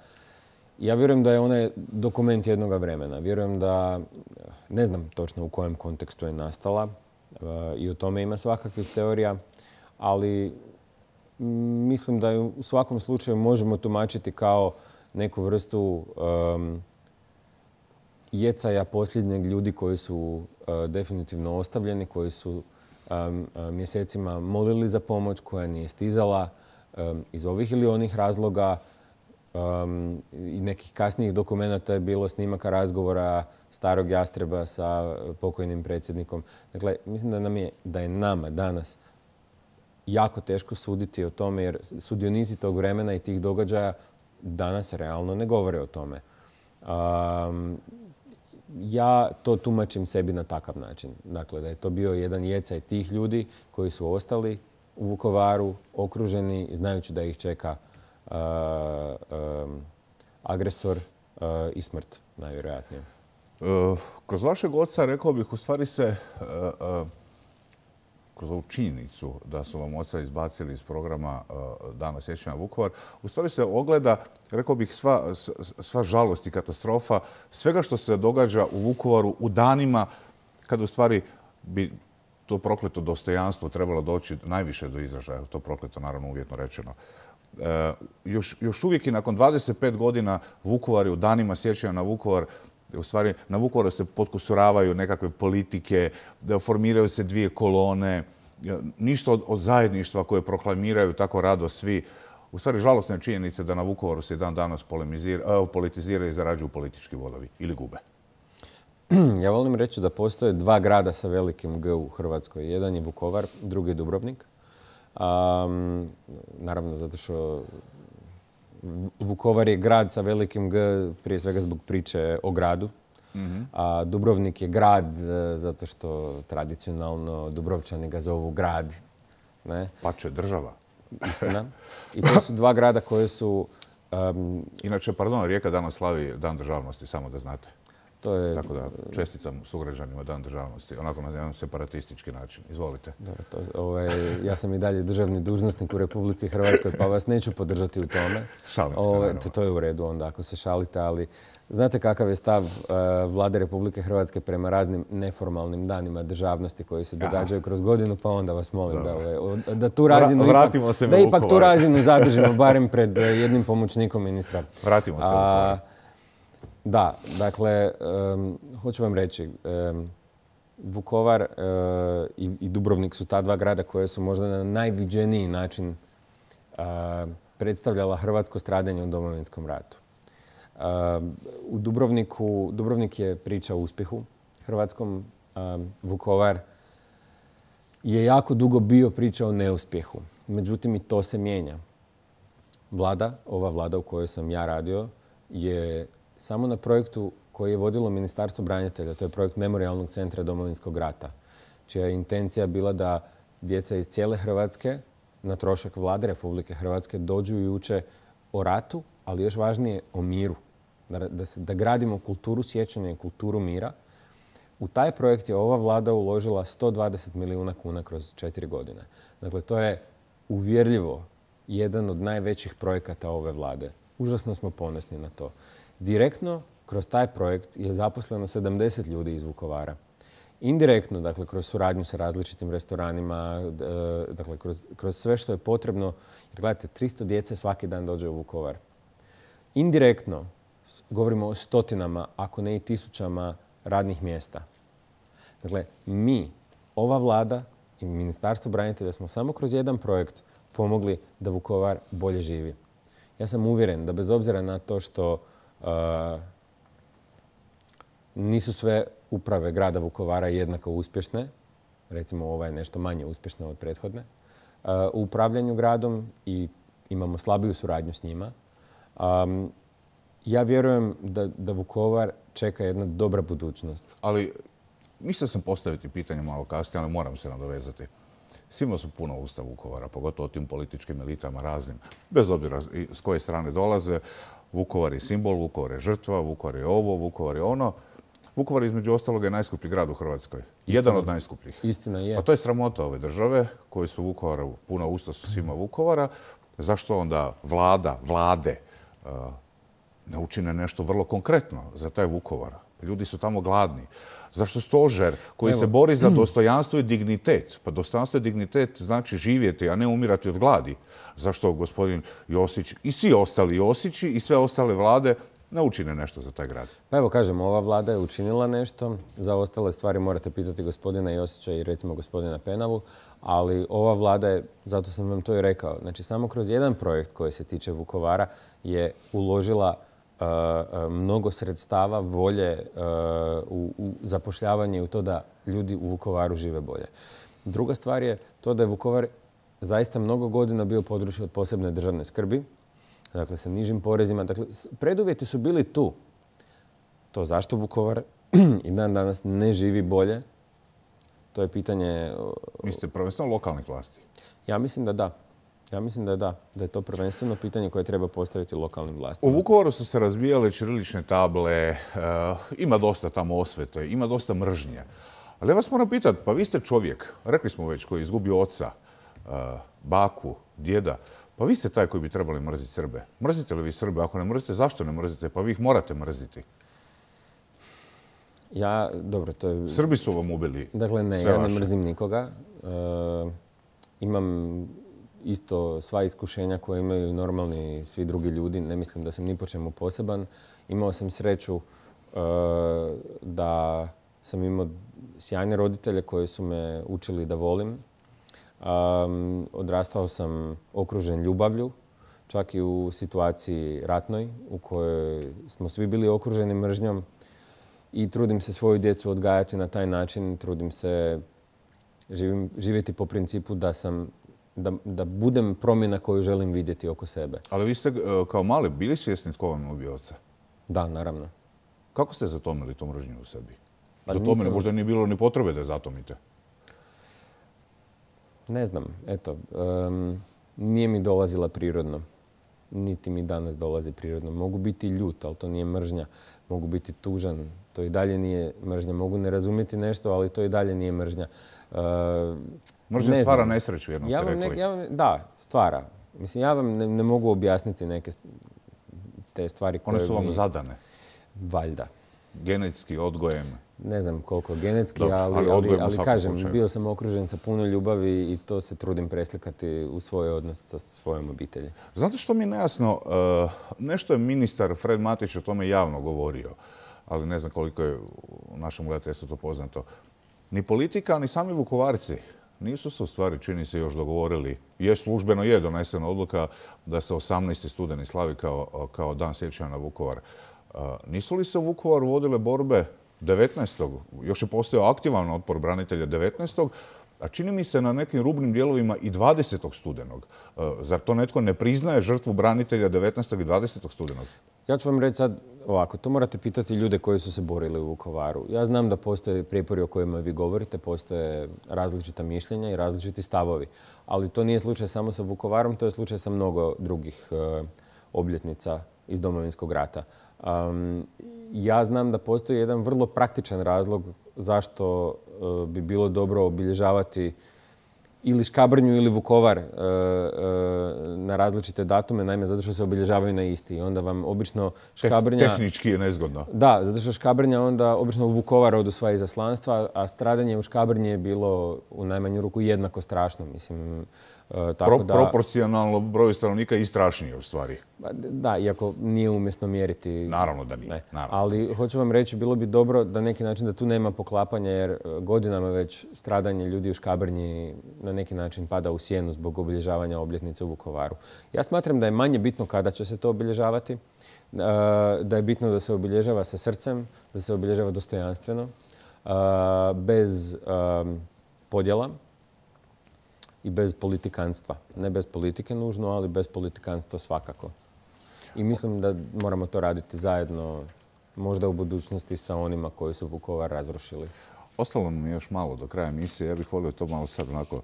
[SPEAKER 2] ja vjerujem da je onaj dokument jednog vremena. Vjerujem da, ne znam točno u kojem kontekstu je nastala, i o tome ima svakakvih teorija, ali mislim da ju u svakom slučaju možemo tumačiti kao neku vrstu jecaja posljednjeg ljudi koji su e, definitivno ostavljeni, koji su mjesecima molili za pomoć koja nije stizala iz ovih ili onih razloga, i nekih kasnijih dokumenata je bilo snimaka razgovora starog jastreba sa e, pokojnim predsjednikom. Dakle, mislim da nam je, da je nama danas jako teško suditi o tome jer sudionici tog vremena i tih događaja danas realno ne govore o tome. Um, ja to tumačim sebi na takav način. Dakle, da je to bio jedan jecaj tih ljudi koji su ostali u Vukovaru, okruženi, znajući da ih čeka agresor i smrt, najvjerojatnije. E, kroz vašeg oca, rekao bih, u stvari se e, e,
[SPEAKER 1] kroz ovu činjenicu da su vam oca izbacili iz programa Dana sjećanja Vukovar, u stvari se ogleda, rekao bih, sva, žalost i katastrofa, svega što se događa u Vukovaru u danima kada u stvari bi to prokleto dostojanstvo trebalo doći najviše do izražaja, to prokleto naravno uvjetno rečeno. Eh, još, uvijek i nakon 25 godina Vukovar u danima sjećanja na Vukovar u stvari na Vukovaru se potkusuravaju nekakve politike, formiraju se dvije kolone, ništa od, zajedništva koje proklamiraju tako rado svi. U stvari, žalostne je činjenica da na Vukovaru se dan danas eh, politizira i zarađuju politički vodovi
[SPEAKER 2] ili gube. Ja volim reći da postoje dva grada sa velikim G u Hrvatskoj. Jedan je Vukovar, drugi je Dubrovnik naravno, zato što Vukovar je grad sa velikim G, prije svega zbog priče o gradu. Mhm. A Dubrovnik je grad e, zato što tradicionalno Dubrovčani ga zovu grad. Ne? će država. Istina. I to su dva grada koje su... Inače, pardon, Rijeka danas slavi Dan državnosti, samo
[SPEAKER 1] da znate. To je... Tako da čestitam sugrađanima dan državnosti, onako na jedan separatistički
[SPEAKER 2] način. Izvolite. Ovaj, ja sam i dalje državni dužnosnik u Republici Hrvatskoj, pa vas neću podržati u tome. Šalim se, ovaj, To je u redu onda ako se šalite, ali znate kakav je stav eh, vlade Republike Hrvatske prema raznim neformalnim danima državnosti koji se događaju kroz godinu, pa onda vas molim da, da ovaj, tu razinu... Vratimo se Da ipak tu razinu zadržimo, barem pred eh, jednim pomoćnikom ministra. Vratimo se A, da, dakle, hoću vam reći, Vukovar e, i, Dubrovnik su ta dva grada koje su možda na najviđeniji način predstavljala hrvatsko stradanje u Domovinskom ratu. u Dubrovniku, Dubrovnik je priča o uspjehu hrvatskom, Vukovar je jako dugo bio priča o neuspjehu. Međutim, i to se mijenja. Vlada, ova vlada u kojoj sam ja radio, je samo na projektu koji je vodilo Ministarstvo branitelja, to je projekt Memorialnog centra Domovinskog rata, čija je intencija bila da djeca iz cijele Hrvatske na trošak vlade Republike Hrvatske dođu i uče o ratu, ali još važnije o miru. Da, da gradimo kulturu sjećanja i kulturu mira. U taj projekt je ova vlada uložila 120 milijuna kuna kroz četiri godine. Dakle, to je uvjerljivo jedan od najvećih projekata ove vlade. Užasno smo ponosni na to. Direktno kroz taj projekt je zaposleno 70 ljudi iz Vukovara. Indirektno, dakle, kroz suradnju sa različitim restoranima, e, dakle, kroz, sve što je potrebno. Jer, gledajte, 300 djece svaki dan dođe u Vukovar. Indirektno, govorimo o stotinama, ako ne i tisućama radnih mjesta. Dakle, mi, ova vlada i Ministarstvo da smo samo kroz jedan projekt pomogli da Vukovar bolje živi. Ja sam uvjeren da bez obzira na to što nisu sve uprave grada Vukovara jednako uspješne, recimo ova je nešto manje uspješna od prethodne, u upravljanju gradom i imamo slabiju suradnju s njima. Ja vjerujem da, Vukovar čeka jedna dobra budućnost. Ali mislio sam postaviti pitanje malo kasnije, ali moram
[SPEAKER 1] se nadovezati. Svima su puno usta Vukovara, pogotovo tim političkim elitama raznim, bez obzira s koje strane dolaze. Vukovar je simbol, Vukovar je žrtva, Vukovar je ovo, Vukovar je ono. Vukovar između ostalog, je najskuplji grad u Hrvatskoj. Jedan od najskupljih. Istina je. A to je sramota ove države koje su Vukovara, puna usta su svima Vukovara. Zašto onda vlada, vlade eh, ne učine nešto vrlo konkretno za taj Vukovar? Ljudi su tamo gladni. Zašto stožer koji se bori za dostojanstvo i dignitet? Pa dostojanstvo i dignitet znači živjeti, a ne umirati od gladi. Zašto gospodin Josić i svi ostali Josići
[SPEAKER 2] i sve ostale vlade ne učine nešto za taj grad. Pa evo kažem, ova vlada je učinila nešto. Za ostale stvari morate pitati gospodina Josića i recimo gospodina Penavu, ali ova vlada je, zato sam vam to i rekao, znači samo kroz jedan projekt koji se tiče Vukovara je uložila e, e, mnogo sredstava, volje e, u, u zapošljavanje i u to da ljudi u Vukovaru žive bolje. Druga stvar je to da je Vukovar zaista mnogo godina bio područje od posebne državne skrbi, dakle sa nižim porezima. Dakle, preduvjeti su bili tu. To zašto Vukovar i dan danas ne živi bolje, to je pitanje... Mislite prvenstveno lokalnih vlasti? Ja mislim da da. Ja mislim da da, da je to prvenstveno pitanje koje treba postaviti lokalnim vlastima.
[SPEAKER 1] U Vukovaru su se razbijale čirilične table, eh, ima dosta tamo osvete, ima dosta mržnje. Ali ja vas moram pitati, pa vi ste čovjek, rekli smo već, koji je izgubio oca, baku, djeda, pa vi ste taj koji bi trebali mrziti Srbe. Mrzite li vi Srbe? Ako ne mrzite, zašto ne mrzite? Pa vi ih morate mrziti.
[SPEAKER 2] Ja, dobro, to je... Srbi su vam ubili. Dakle, ne, ja ne mrzim nikoga. E, imam isto sva iskušenja koje imaju normalni svi drugi ljudi. Ne mislim da sam ni po čemu poseban. Imao sam sreću e, da sam imao sjajne roditelje koji su me učili da volim odrastao sam okružen ljubavlju, čak i u situaciji ratnoj u kojoj smo svi bili okruženi mržnjom i trudim se svoju djecu odgajati na taj način, trudim se živjeti po principu da sam da, budem promjena koju želim vidjeti oko sebe. Ali vi ste e, kao mali bili svjesni tko vam je oca? Da, naravno. Kako ste zatomili to mržnju u sebi?
[SPEAKER 1] Pa Zatomili, možda
[SPEAKER 2] nije bilo ni potrebe da zatomite ne znam, eto, nije mi dolazila prirodno. Niti mi danas dolazi prirodno. Mogu biti ljut, ali to nije mržnja. Mogu biti tužan, to i dalje nije mržnja. Mogu ne razumjeti nešto, ali to i dalje nije mržnja. mržnja stvara nesreću, jednom ja ste rekli. da, stvara. Mislim, ja vam ne, mogu objasniti neke te stvari koje... One su vam zadane. Valjda. Genetski odgojem ne znam koliko genetski, ali, kažem, bio sam okružen sa puno ljubavi i to se trudim preslikati u svoje odnos sa svojom obitelji. Znate
[SPEAKER 1] što mi je nejasno? Eh, nešto je ministar Fred Matić o tome javno govorio, ali ne znam koliko je u našem gledateljstvu to poznato. Ni politika, ni sami Vukovarci nisu se u stvari, čini se, još dogovorili. Je službeno je donesena odluka da se 18. studeni slavi kao, kao dan sjećanja na Vukovar. Eh, nisu li se u Vukovaru vodile borbe 19. Još je postojao aktivan otpor branitelja 19. A čini mi se na nekim rubnim dijelovima i 20. studenog. E, zar to netko ne priznaje žrtvu branitelja 19. i 20. studenog?
[SPEAKER 2] Ja ću vam reći sad ovako, to morate pitati ljude koji su se borili u Vukovaru. Ja znam da postoje prijepori o kojima vi govorite, postoje različita mišljenja i različiti stavovi. Ali to nije slučaj samo sa Vukovarom, to je slučaj sa mnogo drugih e, obljetnica iz Domovinskog rata. Um, ja znam da postoji jedan vrlo praktičan razlog zašto e, bi bilo dobro obilježavati ili Škabrnju ili Vukovar e, e, na različite datume, naime zato što se obilježavaju na isti. I onda vam obično Škabrnja... Tehnički je nezgodno. Da, zato što Škabrnja onda obično u Vukovar odu sva izaslanstva, a stradanje u Škabrnji je bilo u najmanju ruku jednako strašno. Mislim, E, proporcionalno broju stanovnika i strašnije u stvari. Pa, da, iako nije umjesno mjeriti. Naravno da nije. Ali hoću vam reći, bilo bi dobro da neki način da tu nema poklapanja jer e, godinama već stradanje ljudi u Škabrnji na neki način pada u sjenu zbog obilježavanja obljetnice u Vukovaru. Ja smatram da je manje bitno kada će se to obilježavati, e, da je bitno da se obilježava sa srcem, da se obilježava dostojanstveno, bez podjela i bez politikanstva. Ne bez politike nužno, ali bez politikanstva svakako. I mislim da moramo to raditi zajedno, možda u budućnosti sa onima koji su Vukovar razrušili. Ostalo mi još malo do kraja emisije. Ja bih volio to
[SPEAKER 1] malo sad onako,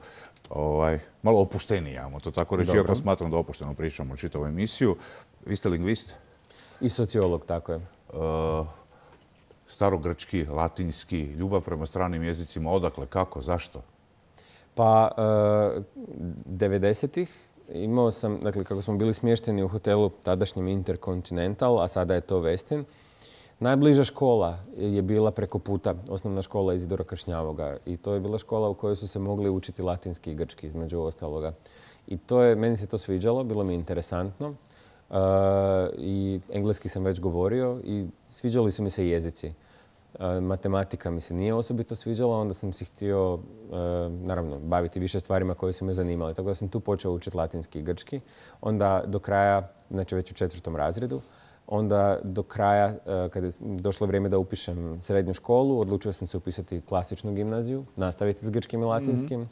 [SPEAKER 1] ovaj, malo opuštenije, ajmo to tako reći. Iako smatram da opušteno pričamo čitavu emisiju. Vi ste lingvist? I sociolog, tako je. E,
[SPEAKER 2] starogrčki,
[SPEAKER 1] latinski, ljubav prema stranim jezicima, odakle, kako, zašto?
[SPEAKER 2] Pa, 90-ih eh, imao sam, dakle, kako smo bili smješteni u hotelu tadašnjem Intercontinental, a sada je to Westin, Najbliža škola je bila preko puta, osnovna škola Izidora Kršnjavoga. I to je bila škola u kojoj su se mogli učiti latinski i grčki, između ostaloga. I to je, meni se to sviđalo, bilo mi interesantno. Eh, I engleski sam već govorio i sviđali su mi se jezici matematika mi se nije osobito sviđala, onda sam se htio, e, naravno, baviti više stvarima koje su me zanimale. Tako da sam tu počeo učiti latinski i grčki. Onda do kraja, znači već u četvrtom razredu, onda do kraja, e, kada je došlo vrijeme da upišem srednju školu, odlučio sam se upisati klasičnu gimnaziju, nastaviti s grčkim i mhm. latinskim.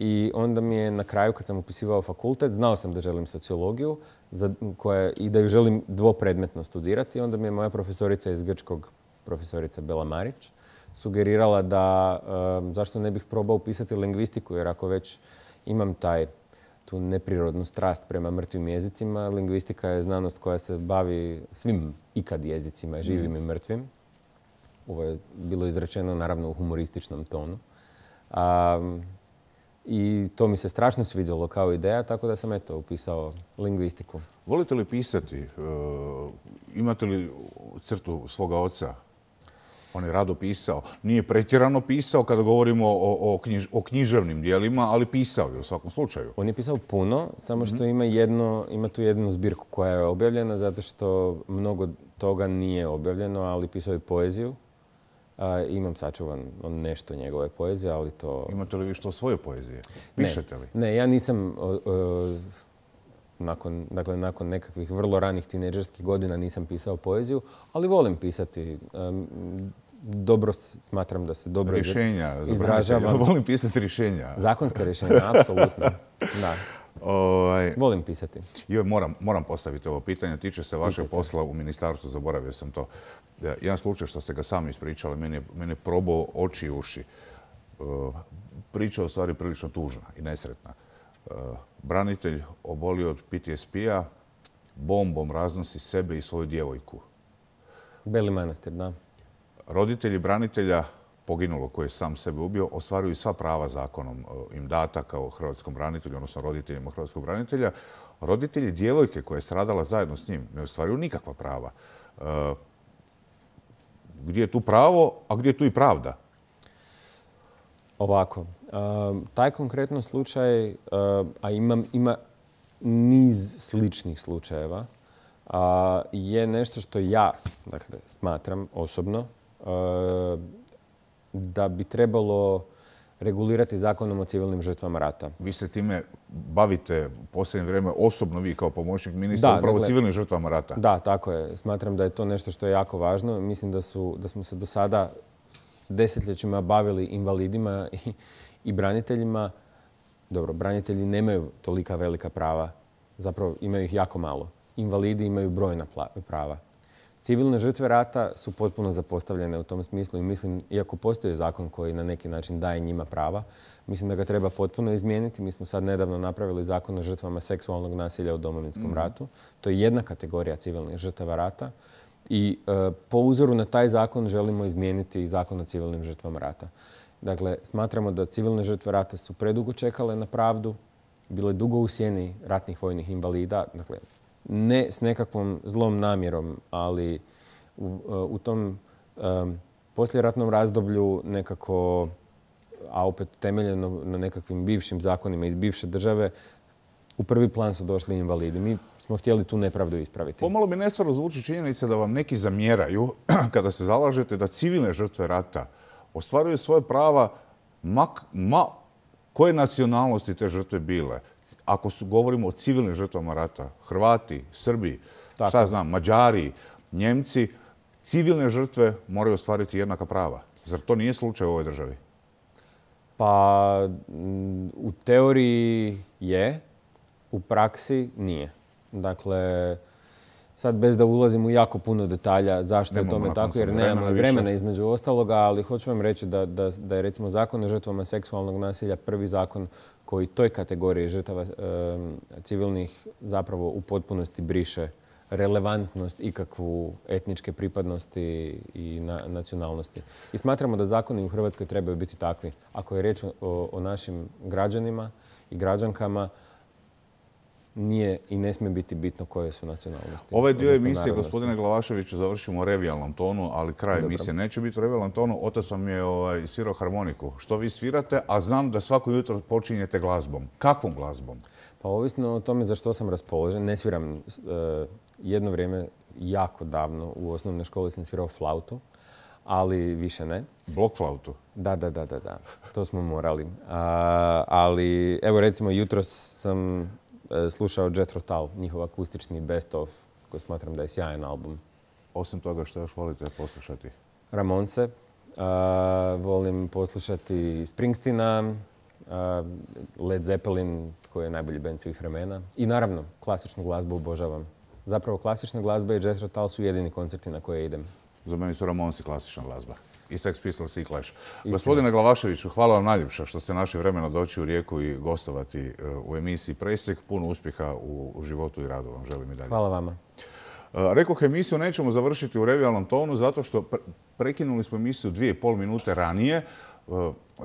[SPEAKER 2] I onda mi je na kraju kad sam upisivao fakultet, znao sam da želim sociologiju za, i da ju želim dvopredmetno studirati. Onda mi je moja profesorica iz grčkog profesorica Bela Marić, sugerirala da zašto ne bih probao upisati lingvistiku, jer ako već imam taj tu neprirodnu strast prema mrtvim jezicima, lingvistika je znanost koja se bavi svim ikad jezicima, živim i mm. mrtvim. Ovo je bilo izrečeno naravno u humorističnom tonu. I to mi se strašno svidjelo kao ideja, tako da sam eto upisao lingvistiku. Volite li pisati? E, imate li crtu svoga oca
[SPEAKER 1] on je rado pisao. Nije pretjerano pisao kada govorimo o, o,
[SPEAKER 2] književnim dijelima, ali pisao je u svakom slučaju. On je pisao puno, samo što ima, jedno, ima tu jednu zbirku koja je objavljena zato što mnogo toga nije objavljeno, ali pisao je poeziju. imam sačuvan nešto njegove poezije, ali to... Imate li vi što svoje poezije? Pišete li? Ne, ja nisam... nakon, dakle, nakon nekakvih vrlo ranih tineđerskih godina nisam pisao poeziju, ali volim pisati dobro smatram da se dobro rješenja, Volim pisati rješenja. Zakonska rješenja, apsolutno. Da. Ovaj, volim pisati.
[SPEAKER 1] moram, postaviti ovo pitanje. Tiče se vašeg posla u ministarstvu, zaboravio sam to. E, jedan slučaj što ste ga sami ispričali, meni je, probao oči i uši. E, priča u stvari prilično tužna i nesretna. E, branitelj obolio od PTSP-a, bombom raznosi sebe i svoju djevojku. Beli manastir, da. Roditelji branitelja poginulo koji je sam sebe ubio, ostvaruju sva prava zakonom e, im data kao hrvatskom branitelju, odnosno roditeljima hrvatskog branitelja. Roditelji djevojke koja je stradala zajedno s njim ne ostvaruju nikakva prava. E,
[SPEAKER 2] gdje je tu pravo, a gdje je tu i pravda? Ovako, e, taj konkretno slučaj, a ima niz sličnih slučajeva, je nešto što ja dakle, smatram osobno Eh, da bi trebalo regulirati zakonom o civilnim žrtvama rata. Vi se time bavite u posljednje vrijeme osobno vi kao pomoćnik
[SPEAKER 1] ministra upravo dakle, civilnim žrtvama rata.
[SPEAKER 2] Da, tako je. Smatram da je to nešto što je jako važno. Mislim da, da smo se do sada desetljećima bavili invalidima i braniteljima. Dobro, branitelji nemaju tolika velika prava. Zapravo imaju ih jako malo. Invalidi imaju brojna prava. Civilne žrtve rata su potpuno zapostavljene u tom smislu i mislim, iako postoji zakon koji na neki način daje njima prava, mislim da ga treba potpuno izmijeniti. Mi smo sad nedavno napravili zakon o žrtvama seksualnog nasilja u domovinskom mhm. ratu. To je jedna kategorija civilnih žrtava rata i e, po uzoru na taj zakon želimo izmijeniti i zakon o civilnim žrtvama rata. Dakle, smatramo da civilne žrtve rata su predugo čekale na pravdu, bile dugo u sjeni ratnih vojnih invalida, dakle, ne s nekakvom zlom namjerom, ali u, e, tom um, posljeratnom razdoblju nekako, a opet temeljeno na nekakvim bivšim zakonima iz bivše države, u prvi plan su došli invalidi. Mi smo htjeli tu nepravdu ispraviti. Pomalo bi nesvaro zvuči činjenica da vam neki zamjeraju kada se
[SPEAKER 1] zalažete da civilne žrtve rata ostvaruju svoje prava mak, ma koje nacionalnosti te žrtve bile ako govorimo o civilnim žrtvama rata, Hrvati, Srbi, šta znam, Mađari, Njemci, civilne žrtve moraju ostvariti jednaka prava. Zar to nije slučaj u ovoj državi? Pa,
[SPEAKER 2] mm, u teoriji je, u praksi nije. Dakle, sad bez da ulazim u jako puno detalja zašto je tome tako, jer nemamo vremena između ostaloga, ali hoću vam reći da, je recimo zakon o žrtvama seksualnog nasilja prvi zakon koji toj kategoriji žrtava civilnih zapravo u potpunosti briše relevantnost ikakvu etničke pripadnosti i nacionalnosti. I smatramo da zakoni u Hrvatskoj trebaju biti takvi. Ako je riječ o našim građanima i građankama, nije i ne smije biti bitno koje su nacionalnosti. Ovaj dio emisije, gospodine
[SPEAKER 1] Glavaševiću, završimo u revijalnom tonu, ali kraj emisije neće biti u revijalnom tonu. Otac vam je ovaj, svirao harmoniku. Što vi svirate, a znam da svako
[SPEAKER 2] jutro počinjete glazbom. Kakvom glazbom? Pa ovisno o tome za što sam raspoložen. Ne sviram e, jedno vrijeme, jako davno, u osnovnoj školi sam svirao flautu, ali više ne. Blok flautu? Da, da, da, da. da. To smo morali. ali, evo recimo, jutro sam E, slušao Jethro Tull, njihov akustični best of, koji smatram da je sjajan album. Osim toga što još volite poslušati? Ramonse. E, volim poslušati Springsteena, e, Led Zeppelin, koji je najbolji band svih vremena. I naravno, klasičnu glazbu obožavam. Zapravo, klasična glazba i Jethro Tull su jedini koncerti na koje idem. Za
[SPEAKER 1] meni su Ramonsi klasična glazba i Sex Pistols i Clash. Gospodine Glavaševiću, hvala vam najljepša što ste našli vremena doći u Rijeku i gostovati e, u emisiji Presjek. Puno uspjeha u životu i radu vam želim i dalje. Hvala vama. E, rekoh, emisiju nećemo završiti u revijalnom tonu zato što prekinuli smo emisiju dvije i pol minute ranije e,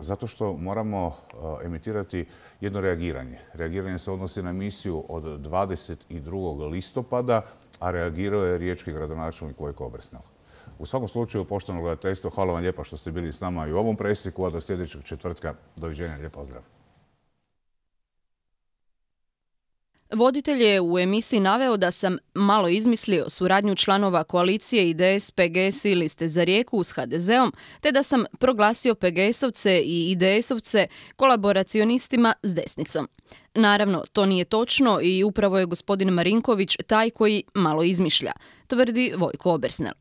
[SPEAKER 1] zato što moramo emitirati jedno reagiranje. Reagiranje se odnosi na emisiju od 22. listopada, a reagirao je riječki gradonačelnik Vojko Obresnel. U svakom slučaju, poštovano gledateljstvo, hvala vam lijepa što ste bili s nama i u ovom presiku, a do sljedećeg četvrtka. Doviđenja, lijep pozdrav.
[SPEAKER 3] Voditelj je u emisiji naveo da sam malo izmislio suradnju članova koalicije IDS, PGS i liste za rijeku s HDZ-om, te da sam proglasio PGS-ovce i IDS-ovce kolaboracionistima s desnicom. Naravno, to nije točno i upravo je gospodin Marinković taj koji malo izmišlja, tvrdi Vojko Obersnel.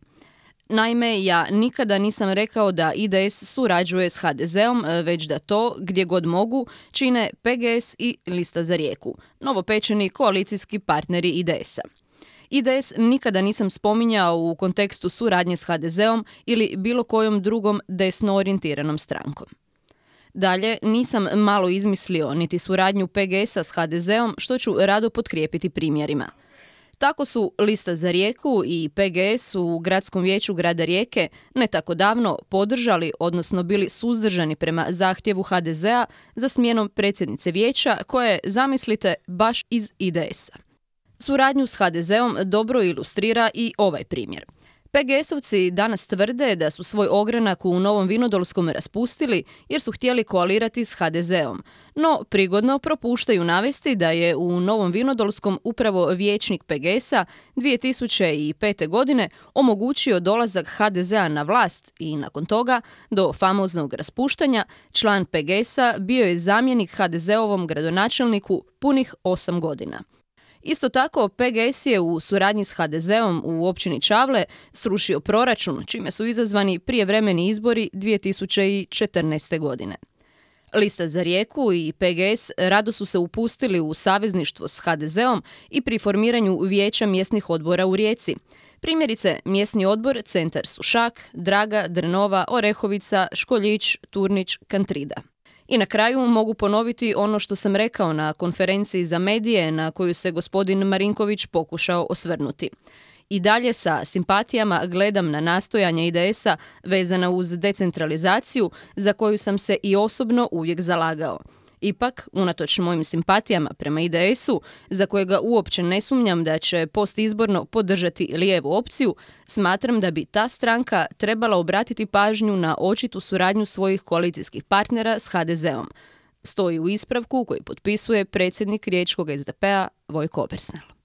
[SPEAKER 3] Naime, ja nikada nisam rekao da IDS surađuje s HDZ-om, e, već da to, gdje god mogu, čine PGS i Lista za rijeku, novopečeni koalicijski partneri IDS-a. IDS nikada nisam spominjao u kontekstu suradnje s HDZ-om ili bilo kojom drugom desno orijentiranom strankom. Dalje, nisam malo izmislio niti suradnju PGS-a s HDZ-om, što ću rado potkrijepiti primjerima – tako su Lista za rijeku i PGS u Gradskom vijeću grada Rijeke ne tako davno podržali, odnosno bili suzdržani prema zahtjevu HDZ-a za smjenom predsjednice vijeća koje zamislite baš iz IDS-a. Suradnju s HDZ-om dobro ilustrira i ovaj primjer – PGS-ovci danas tvrde da su svoj ogranak u Novom Vinodolskom raspustili jer su htjeli koalirati s HDZ-om. No, prigodno propuštaju navesti da je u Novom Vinodolskom upravo vječnik PGS-a 2005. godine omogućio dolazak HDZ-a na vlast i nakon toga, do famoznog raspuštanja, član PGS-a bio je zamjenik HDZ-ovom gradonačelniku punih osam godina. Isto tako, PGS je u suradnji s HDZ-om u općini Čavle srušio proračun, čime su izazvani prijevremeni izbori 2014. godine. Lista za rijeku i PGS rado su se upustili u savezništvo s HDZ-om i pri formiranju vijeća mjesnih odbora u Rijeci. Primjerice, mjesni odbor Centar Sušak, Draga, Drnova, Orehovica, Školjić, Turnić, Kantrida. I na kraju mogu ponoviti ono što sam rekao na konferenciji za medije na koju se gospodin Marinković pokušao osvrnuti. I dalje sa simpatijama gledam na nastojanja IDS-a vezana uz decentralizaciju za koju sam se i osobno uvijek zalagao. Ipak, unatoč mojim simpatijama prema IDS-u, za kojega uopće ne sumnjam da će postizborno podržati lijevu opciju, smatram da bi ta stranka trebala obratiti pažnju na očitu suradnju svojih koalicijskih partnera s HDZ-om. Stoji u ispravku koji potpisuje predsjednik Riječkog SDP-a Vojko Obersnel.